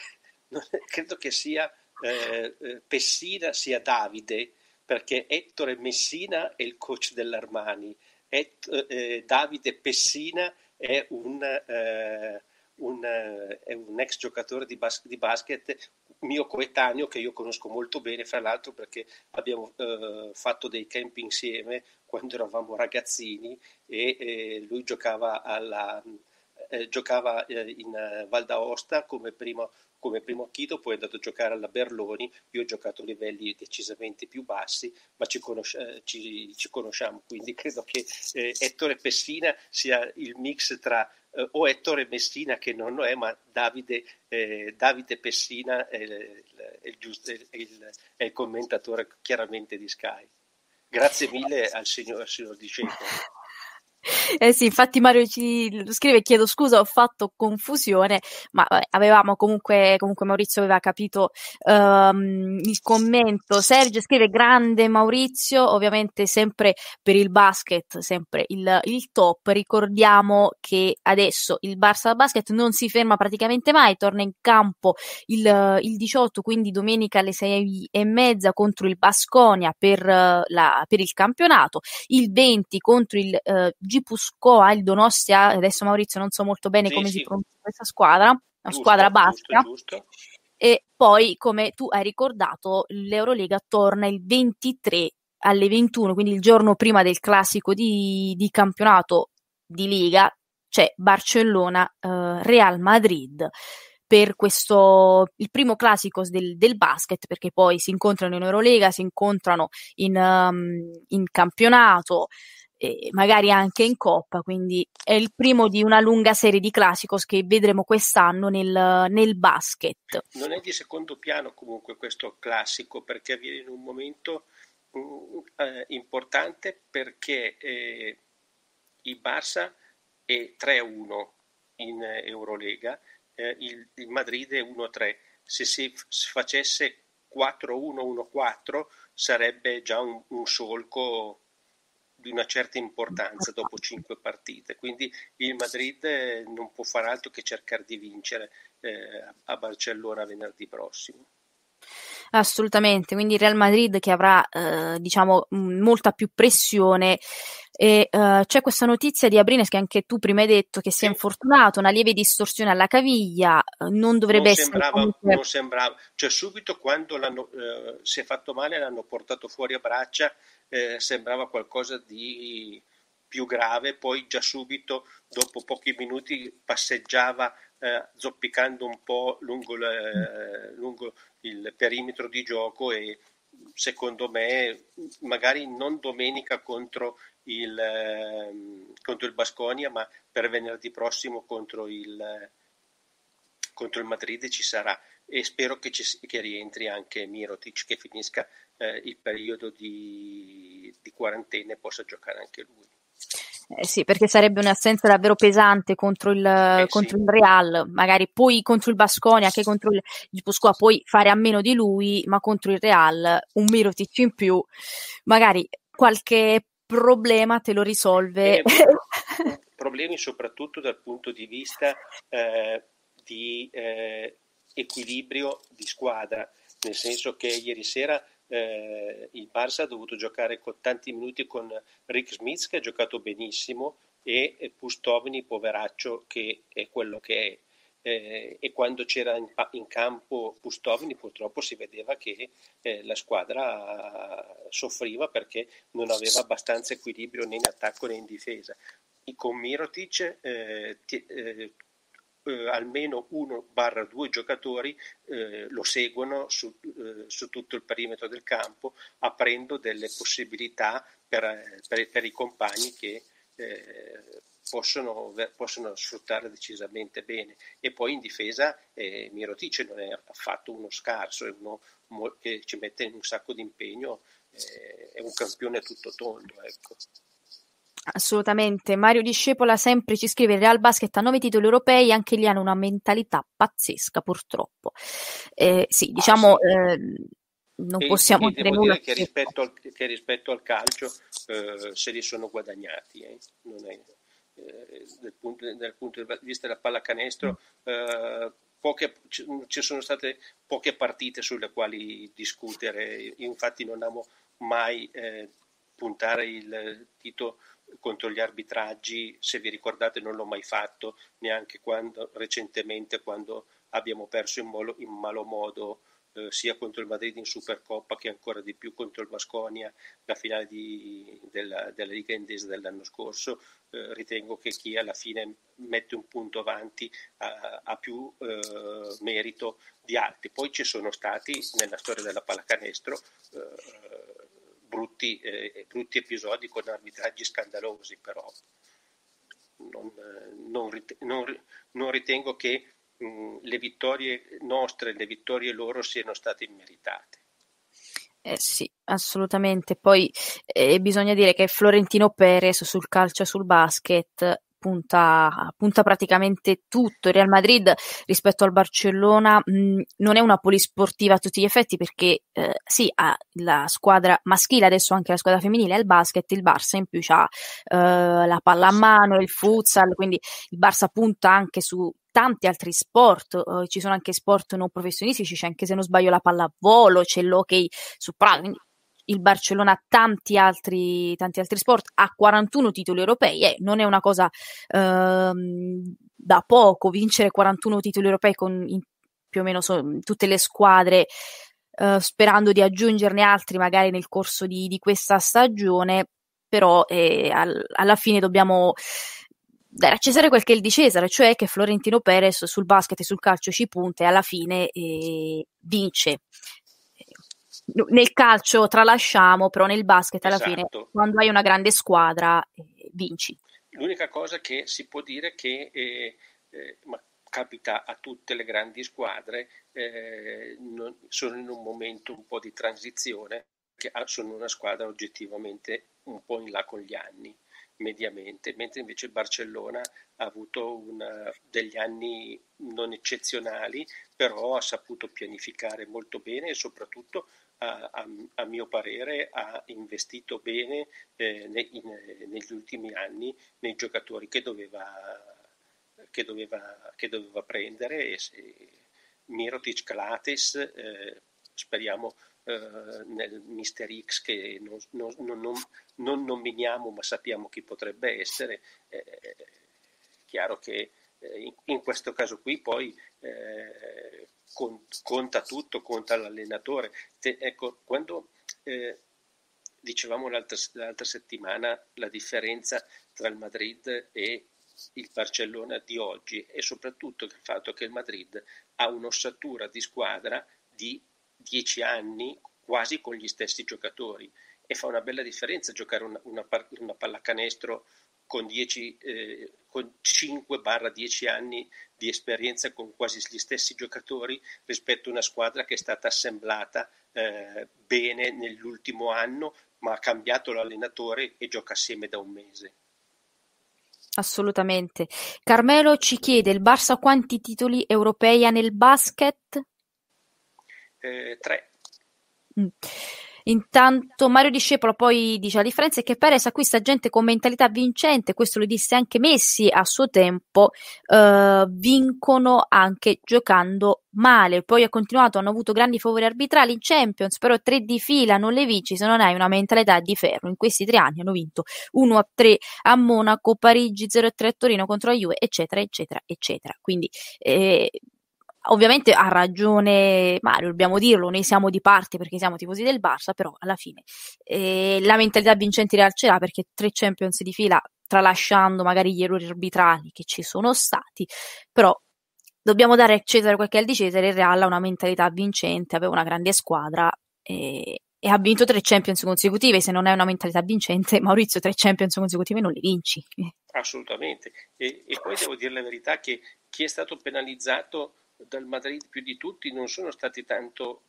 credo che sia eh, eh, Pessina sia Davide, perché Ettore Messina è il coach dell'Armani è, eh, Davide Pessina è un, eh, un, eh, è un, ex giocatore di, bas- di, basket mio coetaneo che io conosco molto bene, fra l'altro perché abbiamo eh, fatto dei camp insieme quando eravamo ragazzini e eh, lui giocava, alla, eh, giocava eh, in Val d'Aosta come primo come primo acchito, poi è andato a giocare alla Berloni, io ho giocato a livelli decisamente più bassi, ma ci, conosci- eh, ci, ci conosciamo, quindi credo che eh, Ettore Pessina sia il mix tra eh, o Ettore Messina che non lo è, ma Davide, eh, Davide Pessina è, è, il giusto, è, il, è, il, commentatore chiaramente di Sky. Grazie mille al signor, al signor Di eh sì, infatti Mario ci scrive, chiedo scusa, ho fatto confusione, ma vabbè, avevamo comunque, comunque Maurizio aveva capito um, il commento. Sergio scrive, grande Maurizio, ovviamente sempre per il basket, sempre il, il top. Ricordiamo che adesso il Barça Basket non si ferma praticamente mai, torna in campo il, il 18, quindi domenica alle 6 e mezza contro il Basconia per, la, per il campionato, il 20 contro il... Uh, Gipuscoa, il Donostia, adesso Maurizio non so molto bene sì, come sì. si pronuncia questa squadra, una giusto, squadra basca. Giusto, giusto. E poi, come tu hai ricordato, l'Eurolega torna il 23 alle 21, quindi il giorno prima del classico di, di campionato di Liga, c'è Barcellona-Real eh, Madrid per questo, il primo classico del, del, basket, perché poi si incontrano in Eurolega, si incontrano in, um, in campionato, eh, magari anche in coppa, quindi è il primo di una lunga serie di classicos che vedremo quest'anno nel, nel basket. Non è di secondo piano comunque questo classico perché avviene in un momento uh, eh, importante perché eh, il Barça è 3-1 in Eurolega, eh, il, il Madrid è 1-3, se si facesse 4-1-1-4 sarebbe già un, un solco di una certa importanza dopo cinque partite, quindi il Madrid eh, non può far altro che cercare di vincere eh, a Barcellona venerdì prossimo. Assolutamente, quindi Real Madrid che avrà eh, diciamo molta più pressione e uh, c'è questa notizia di Abrines che anche tu prima hai detto che si è sì. infortunato, una lieve distorsione alla caviglia, eh, non dovrebbe non sembrava, essere... Comunque... Non sembrava, cioè subito quando eh, si è fatto male l'hanno portato fuori a braccia, eh, sembrava qualcosa di più grave, poi già subito dopo pochi minuti passeggiava eh, zoppicando un po' lungo, le, mm. lungo il perimetro di gioco e secondo me magari non domenica contro il, ehm, contro il Basconia ma per venerdì prossimo contro il, contro il Madrid ci sarà e spero che, ci, che rientri anche Mirotic che finisca eh, il periodo di, di quarantena e possa giocare anche lui. Eh sì, perché sarebbe un'assenza davvero pesante contro il, eh contro sì. il Real, magari poi contro il Basconia che contro il, il Puscoa, poi fare a meno di lui, ma contro il Real un Mirotic in più, magari qualche problema te lo risolve. Eh, problemi soprattutto dal punto di vista eh, di eh, equilibrio di squadra, nel senso che ieri sera eh, il Barça ha dovuto giocare con tanti minuti con Rick Smith che ha giocato benissimo e Pustovini poveraccio, che è quello che è. Eh, e quando c'era in, in, campo Pustovini purtroppo si vedeva che eh, la squadra soffriva perché non aveva abbastanza equilibrio né in attacco né in difesa. E con Mirotic eh, ti, eh, eh, almeno 1-2 giocatori eh, lo seguono su, eh, su, tutto il perimetro del campo, aprendo delle possibilità per, per, per i compagni che eh, possono, possono, sfruttare decisamente bene. E poi in difesa eh, Mirotice non è affatto uno scarso, è uno che ci mette un sacco di impegno, eh, è un campione tutto tondo. Ecco. Assolutamente, Mario Discepola sempre ci scrive Real Basket ha nove titoli europei, anche lì hanno una mentalità pazzesca purtroppo. Eh, sì, ah, diciamo eh, non e, possiamo e dire nulla. Che rispetto, al, che rispetto al calcio eh, se li sono guadagnati, eh. è, eh, dal, punto, dal, punto, di vista della pallacanestro mm. eh, poche, ci sono state poche partite sulle quali discutere, infatti non amo mai puntare il dito contro gli arbitraggi, se vi ricordate non l'ho mai fatto, neanche quando, recentemente quando abbiamo perso in, molo, in malo modo eh, sia contro il Madrid in Supercoppa che ancora di più contro il Basconia la finale di, della, della, Liga Endese dell'anno scorso. Eh, ritengo che chi alla fine mette un punto avanti ha, ha più eh, merito di altri. Poi ci sono stati nella storia della pallacanestro eh, brutti, eh, brutti episodi con arbitraggi scandalosi, però non, eh, non, rit- non, non ritengo che mh, le vittorie nostre, le vittorie loro siano state immeritate. Eh sì, assolutamente. Poi eh, bisogna dire che Florentino Perez sul calcio e sul basket punta, punta praticamente tutto. Il Real Madrid rispetto al Barcellona mh, mm, non è una polisportiva a tutti gli effetti perché eh, sì, ha la squadra maschile, adesso anche la squadra femminile, il basket, il Barça in più ha eh, la pallamano, il futsal, quindi il Barça punta anche su tanti altri sport, eh, ci sono anche sport non professionistici, c'è anche se non sbaglio la pallavolo, c'è l'hockey su Praga, quindi il Barcellona ha tanti altri, tanti altri sport, ha 41 titoli europei e eh, non è una cosa ehm, da poco vincere 41 titoli europei con in, più o meno so, tutte le squadre eh, sperando di aggiungerne altri magari nel corso di, di questa stagione, però eh, al, alla fine dobbiamo dare a Cesare quel che è il di Cesare, cioè che Florentino Perez sul basket e sul calcio ci punta e alla fine eh, vince nel calcio tralasciamo, però nel basket alla esatto. fine quando hai una grande squadra eh, vinci. L'unica cosa che si può dire è che eh, eh, ma capita a tutte le grandi squadre, eh, non, sono in un momento un po' di transizione, che sono una squadra oggettivamente un po' in là con gli anni, mediamente, mentre invece il Barcellona ha avuto una, degli anni non eccezionali, però ha saputo pianificare molto bene e soprattutto a, a, mio parere ha investito bene eh, ne, in, eh, negli ultimi anni nei giocatori che doveva, che doveva, che doveva prendere. E se, Mirotic Calates, eh, speriamo eh, nel Mister X che non, non, non, non, nominiamo ma sappiamo chi potrebbe essere, eh, chiaro che eh, in, in, questo caso qui poi eh, conta tutto, conta l'allenatore. Te, ecco, quando eh, dicevamo l'altra, l'altra, settimana la differenza tra il Madrid e il Barcellona di oggi e soprattutto il fatto che il Madrid ha un'ossatura di squadra di 10 anni quasi con gli stessi giocatori e fa una bella differenza giocare una, una, una pallacanestro con, 10, eh, con 5-10 anni di esperienza con quasi gli stessi giocatori rispetto a una squadra che è stata assemblata eh, bene nell'ultimo anno, ma ha cambiato l'allenatore e gioca assieme da un mese. Assolutamente. Carmelo ci chiede: il Barça quanti titoli europei ha nel basket? Eh, tre. Mm. Intanto Mario Discepolo poi dice la differenza è che Perez acquista gente con mentalità vincente, questo lo disse anche Messi a suo tempo, eh, vincono anche giocando male. Poi ha continuato, hanno avuto grandi favori arbitrali in Champions, però tre di fila non le vinci se non hai una mentalità di ferro. In questi tre anni hanno vinto 1 a 3 a Monaco, Parigi 0 a 3 a Torino contro la Juve, eccetera, eccetera, eccetera. Quindi eh, Ovviamente ha ragione Mario, dobbiamo dirlo, noi siamo di parte perché siamo tifosi del Barça, però alla fine eh, la mentalità vincente Real ce l'ha perché tre Champions di fila, tralasciando magari gli errori arbitrali che ci sono stati, però dobbiamo dare a Cesare quel che è il di Cesare, il Real ha una mentalità vincente, aveva una grande squadra e, e ha vinto tre Champions consecutive, se non è una mentalità vincente, Maurizio tre Champions consecutive non le vinci. Assolutamente, e, e poi devo dire la verità che chi è stato penalizzato dal Madrid più di tutti non sono stati tanto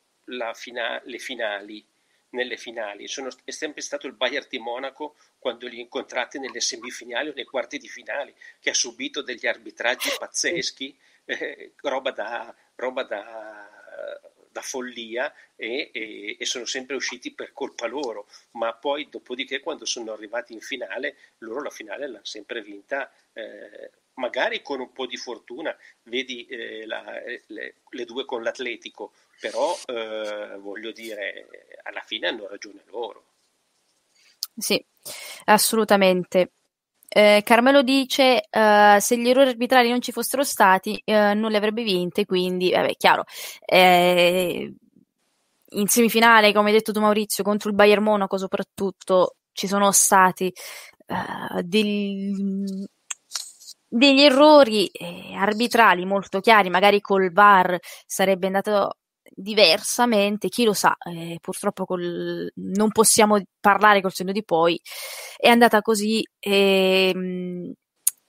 fina- le finali, nelle finali, sono, è sempre stato il Bayern di Monaco quando li incontrate nelle semifinali o nei quarti di finale, che ha subito degli arbitraggi pazzeschi, eh, roba, da, roba da, da follia e, e, e, sono sempre usciti per colpa loro, ma poi dopodiché quando sono arrivati in finale, loro la finale l'hanno sempre vinta. Eh, magari con un po' di fortuna, vedi eh, la, eh, le, le, due con l'Atletico, però eh, voglio dire, alla fine hanno ragione loro. Sì, assolutamente. Eh, Carmelo dice eh, se gli errori arbitrari non ci fossero stati eh, non le avrebbe vinte, quindi vabbè, chiaro. Eh, in semifinale, come hai detto tu Maurizio, contro il Bayern Monaco soprattutto ci sono stati eh, del, degli errori eh, arbitrali molto chiari, magari col VAR sarebbe andato diversamente, chi lo sa, eh, purtroppo col, non possiamo parlare col senno di poi, è andata così, eh,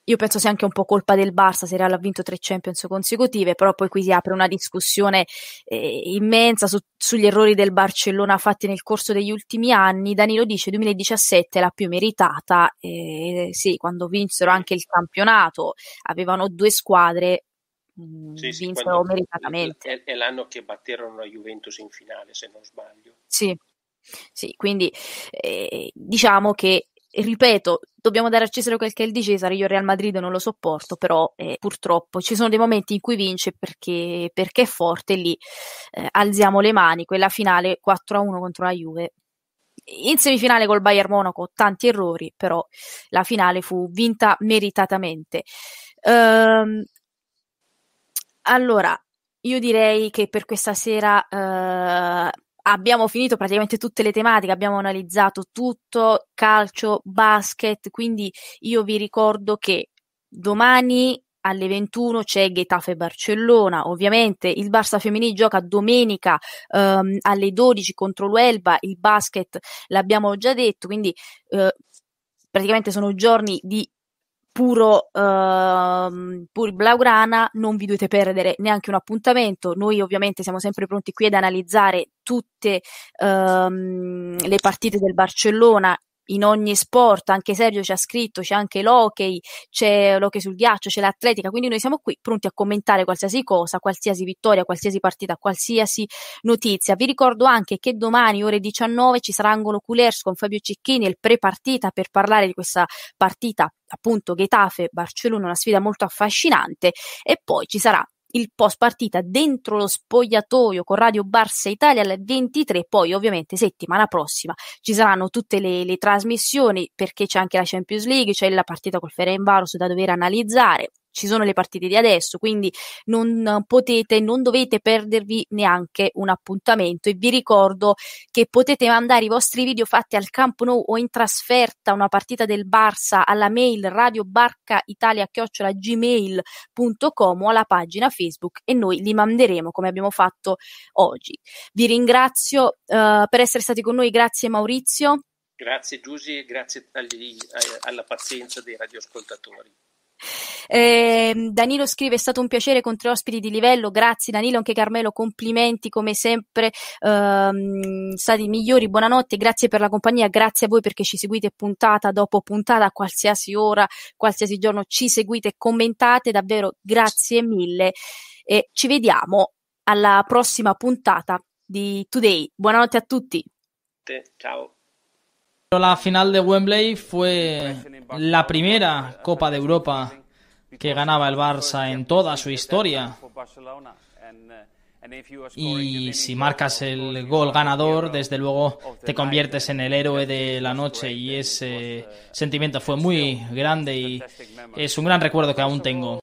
io penso sia anche un po' colpa del Barça se Real ha vinto tre Champions consecutive, però poi qui si apre una discussione eh, immensa su, sugli errori del Barcellona fatti nel corso degli ultimi anni. Danilo dice 2017 è la più meritata, eh, sì, quando vinsero anche il campionato, avevano due squadre, mh, mm, sì, sì, vinsero meritatamente. È, è l'anno che batterono la Juventus in finale, se non sbaglio. Sì. Sì, quindi eh, diciamo che ripeto, dobbiamo dare a Cesare quel che è il di Cesare, io il Real Madrid non lo sopporto, però eh, purtroppo ci sono dei momenti in cui vince perché, perché è forte, lì eh, alziamo le mani, quella finale 4-1 contro la Juve. In semifinale col Bayern Monaco tanti errori, però la finale fu vinta meritatamente. Ehm, allora, io direi che per questa sera eh, abbiamo finito praticamente tutte le tematiche, abbiamo analizzato tutto, calcio, basket, quindi io vi ricordo che domani alle 21 c'è Getafe Barcellona, ovviamente il Barça femminile gioca domenica ehm, alle 12 contro l'Uelba, il basket l'abbiamo già detto, quindi eh, praticamente sono giorni di puro, uh, ehm, puri Blaugrana, non vi dovete perdere neanche un appuntamento. Noi ovviamente siamo sempre pronti qui ad analizzare tutte um, le partite del Barcellona in ogni sport, anche Sergio ci ha scritto, c'è anche l'hockey, c'è l'hockey sul ghiaccio, c'è l'atletica, quindi noi siamo qui pronti a commentare qualsiasi cosa, qualsiasi vittoria, qualsiasi partita, qualsiasi notizia. Vi ricordo anche che domani ore 19 ci sarà Angolo Culers con Fabio Cicchini, il pre-partita per parlare di questa partita appunto Getafe-Barcellona, una sfida molto affascinante e poi ci sarà il post partita dentro lo spogliatoio con Radio Barça Italia alle 23. Poi, ovviamente, settimana prossima ci saranno tutte le, le trasmissioni perché c'è anche la Champions League, c'è la partita col Ferenbaros da dover analizzare ci sono le partite di adesso, quindi non potete, non dovete perdervi neanche un appuntamento e vi ricordo che potete mandare i vostri video fatti al Camp Nou o in trasferta una partita del Barça alla mail radiobarcaitalia@gmail.com o alla pagina Facebook e noi li manderemo come abbiamo fatto oggi. Vi ringrazio uh, per essere stati con noi, grazie Maurizio. Grazie Giusy, grazie agli, alla pazienza dei radioascoltatori. Eh, Danilo scrive: È stato un piacere con tre ospiti di livello. Grazie, Danilo. Anche Carmelo, complimenti come sempre. Ehm, stati migliori. Buonanotte, grazie per la compagnia. Grazie a voi perché ci seguite puntata dopo puntata, a qualsiasi ora, qualsiasi giorno. Ci seguite e commentate. Davvero, grazie mille. E ci vediamo alla prossima puntata di Today. Buonanotte a tutti. Ciao. La final de Wembley fue la primera Copa de Europa que ganaba el Barça en toda su historia. Uh, y si marcas el gol ganador, desde luego te conviertes en el héroe de la noche y ese uh, sentimiento fue muy grande y es un gran recuerdo que aún tengo.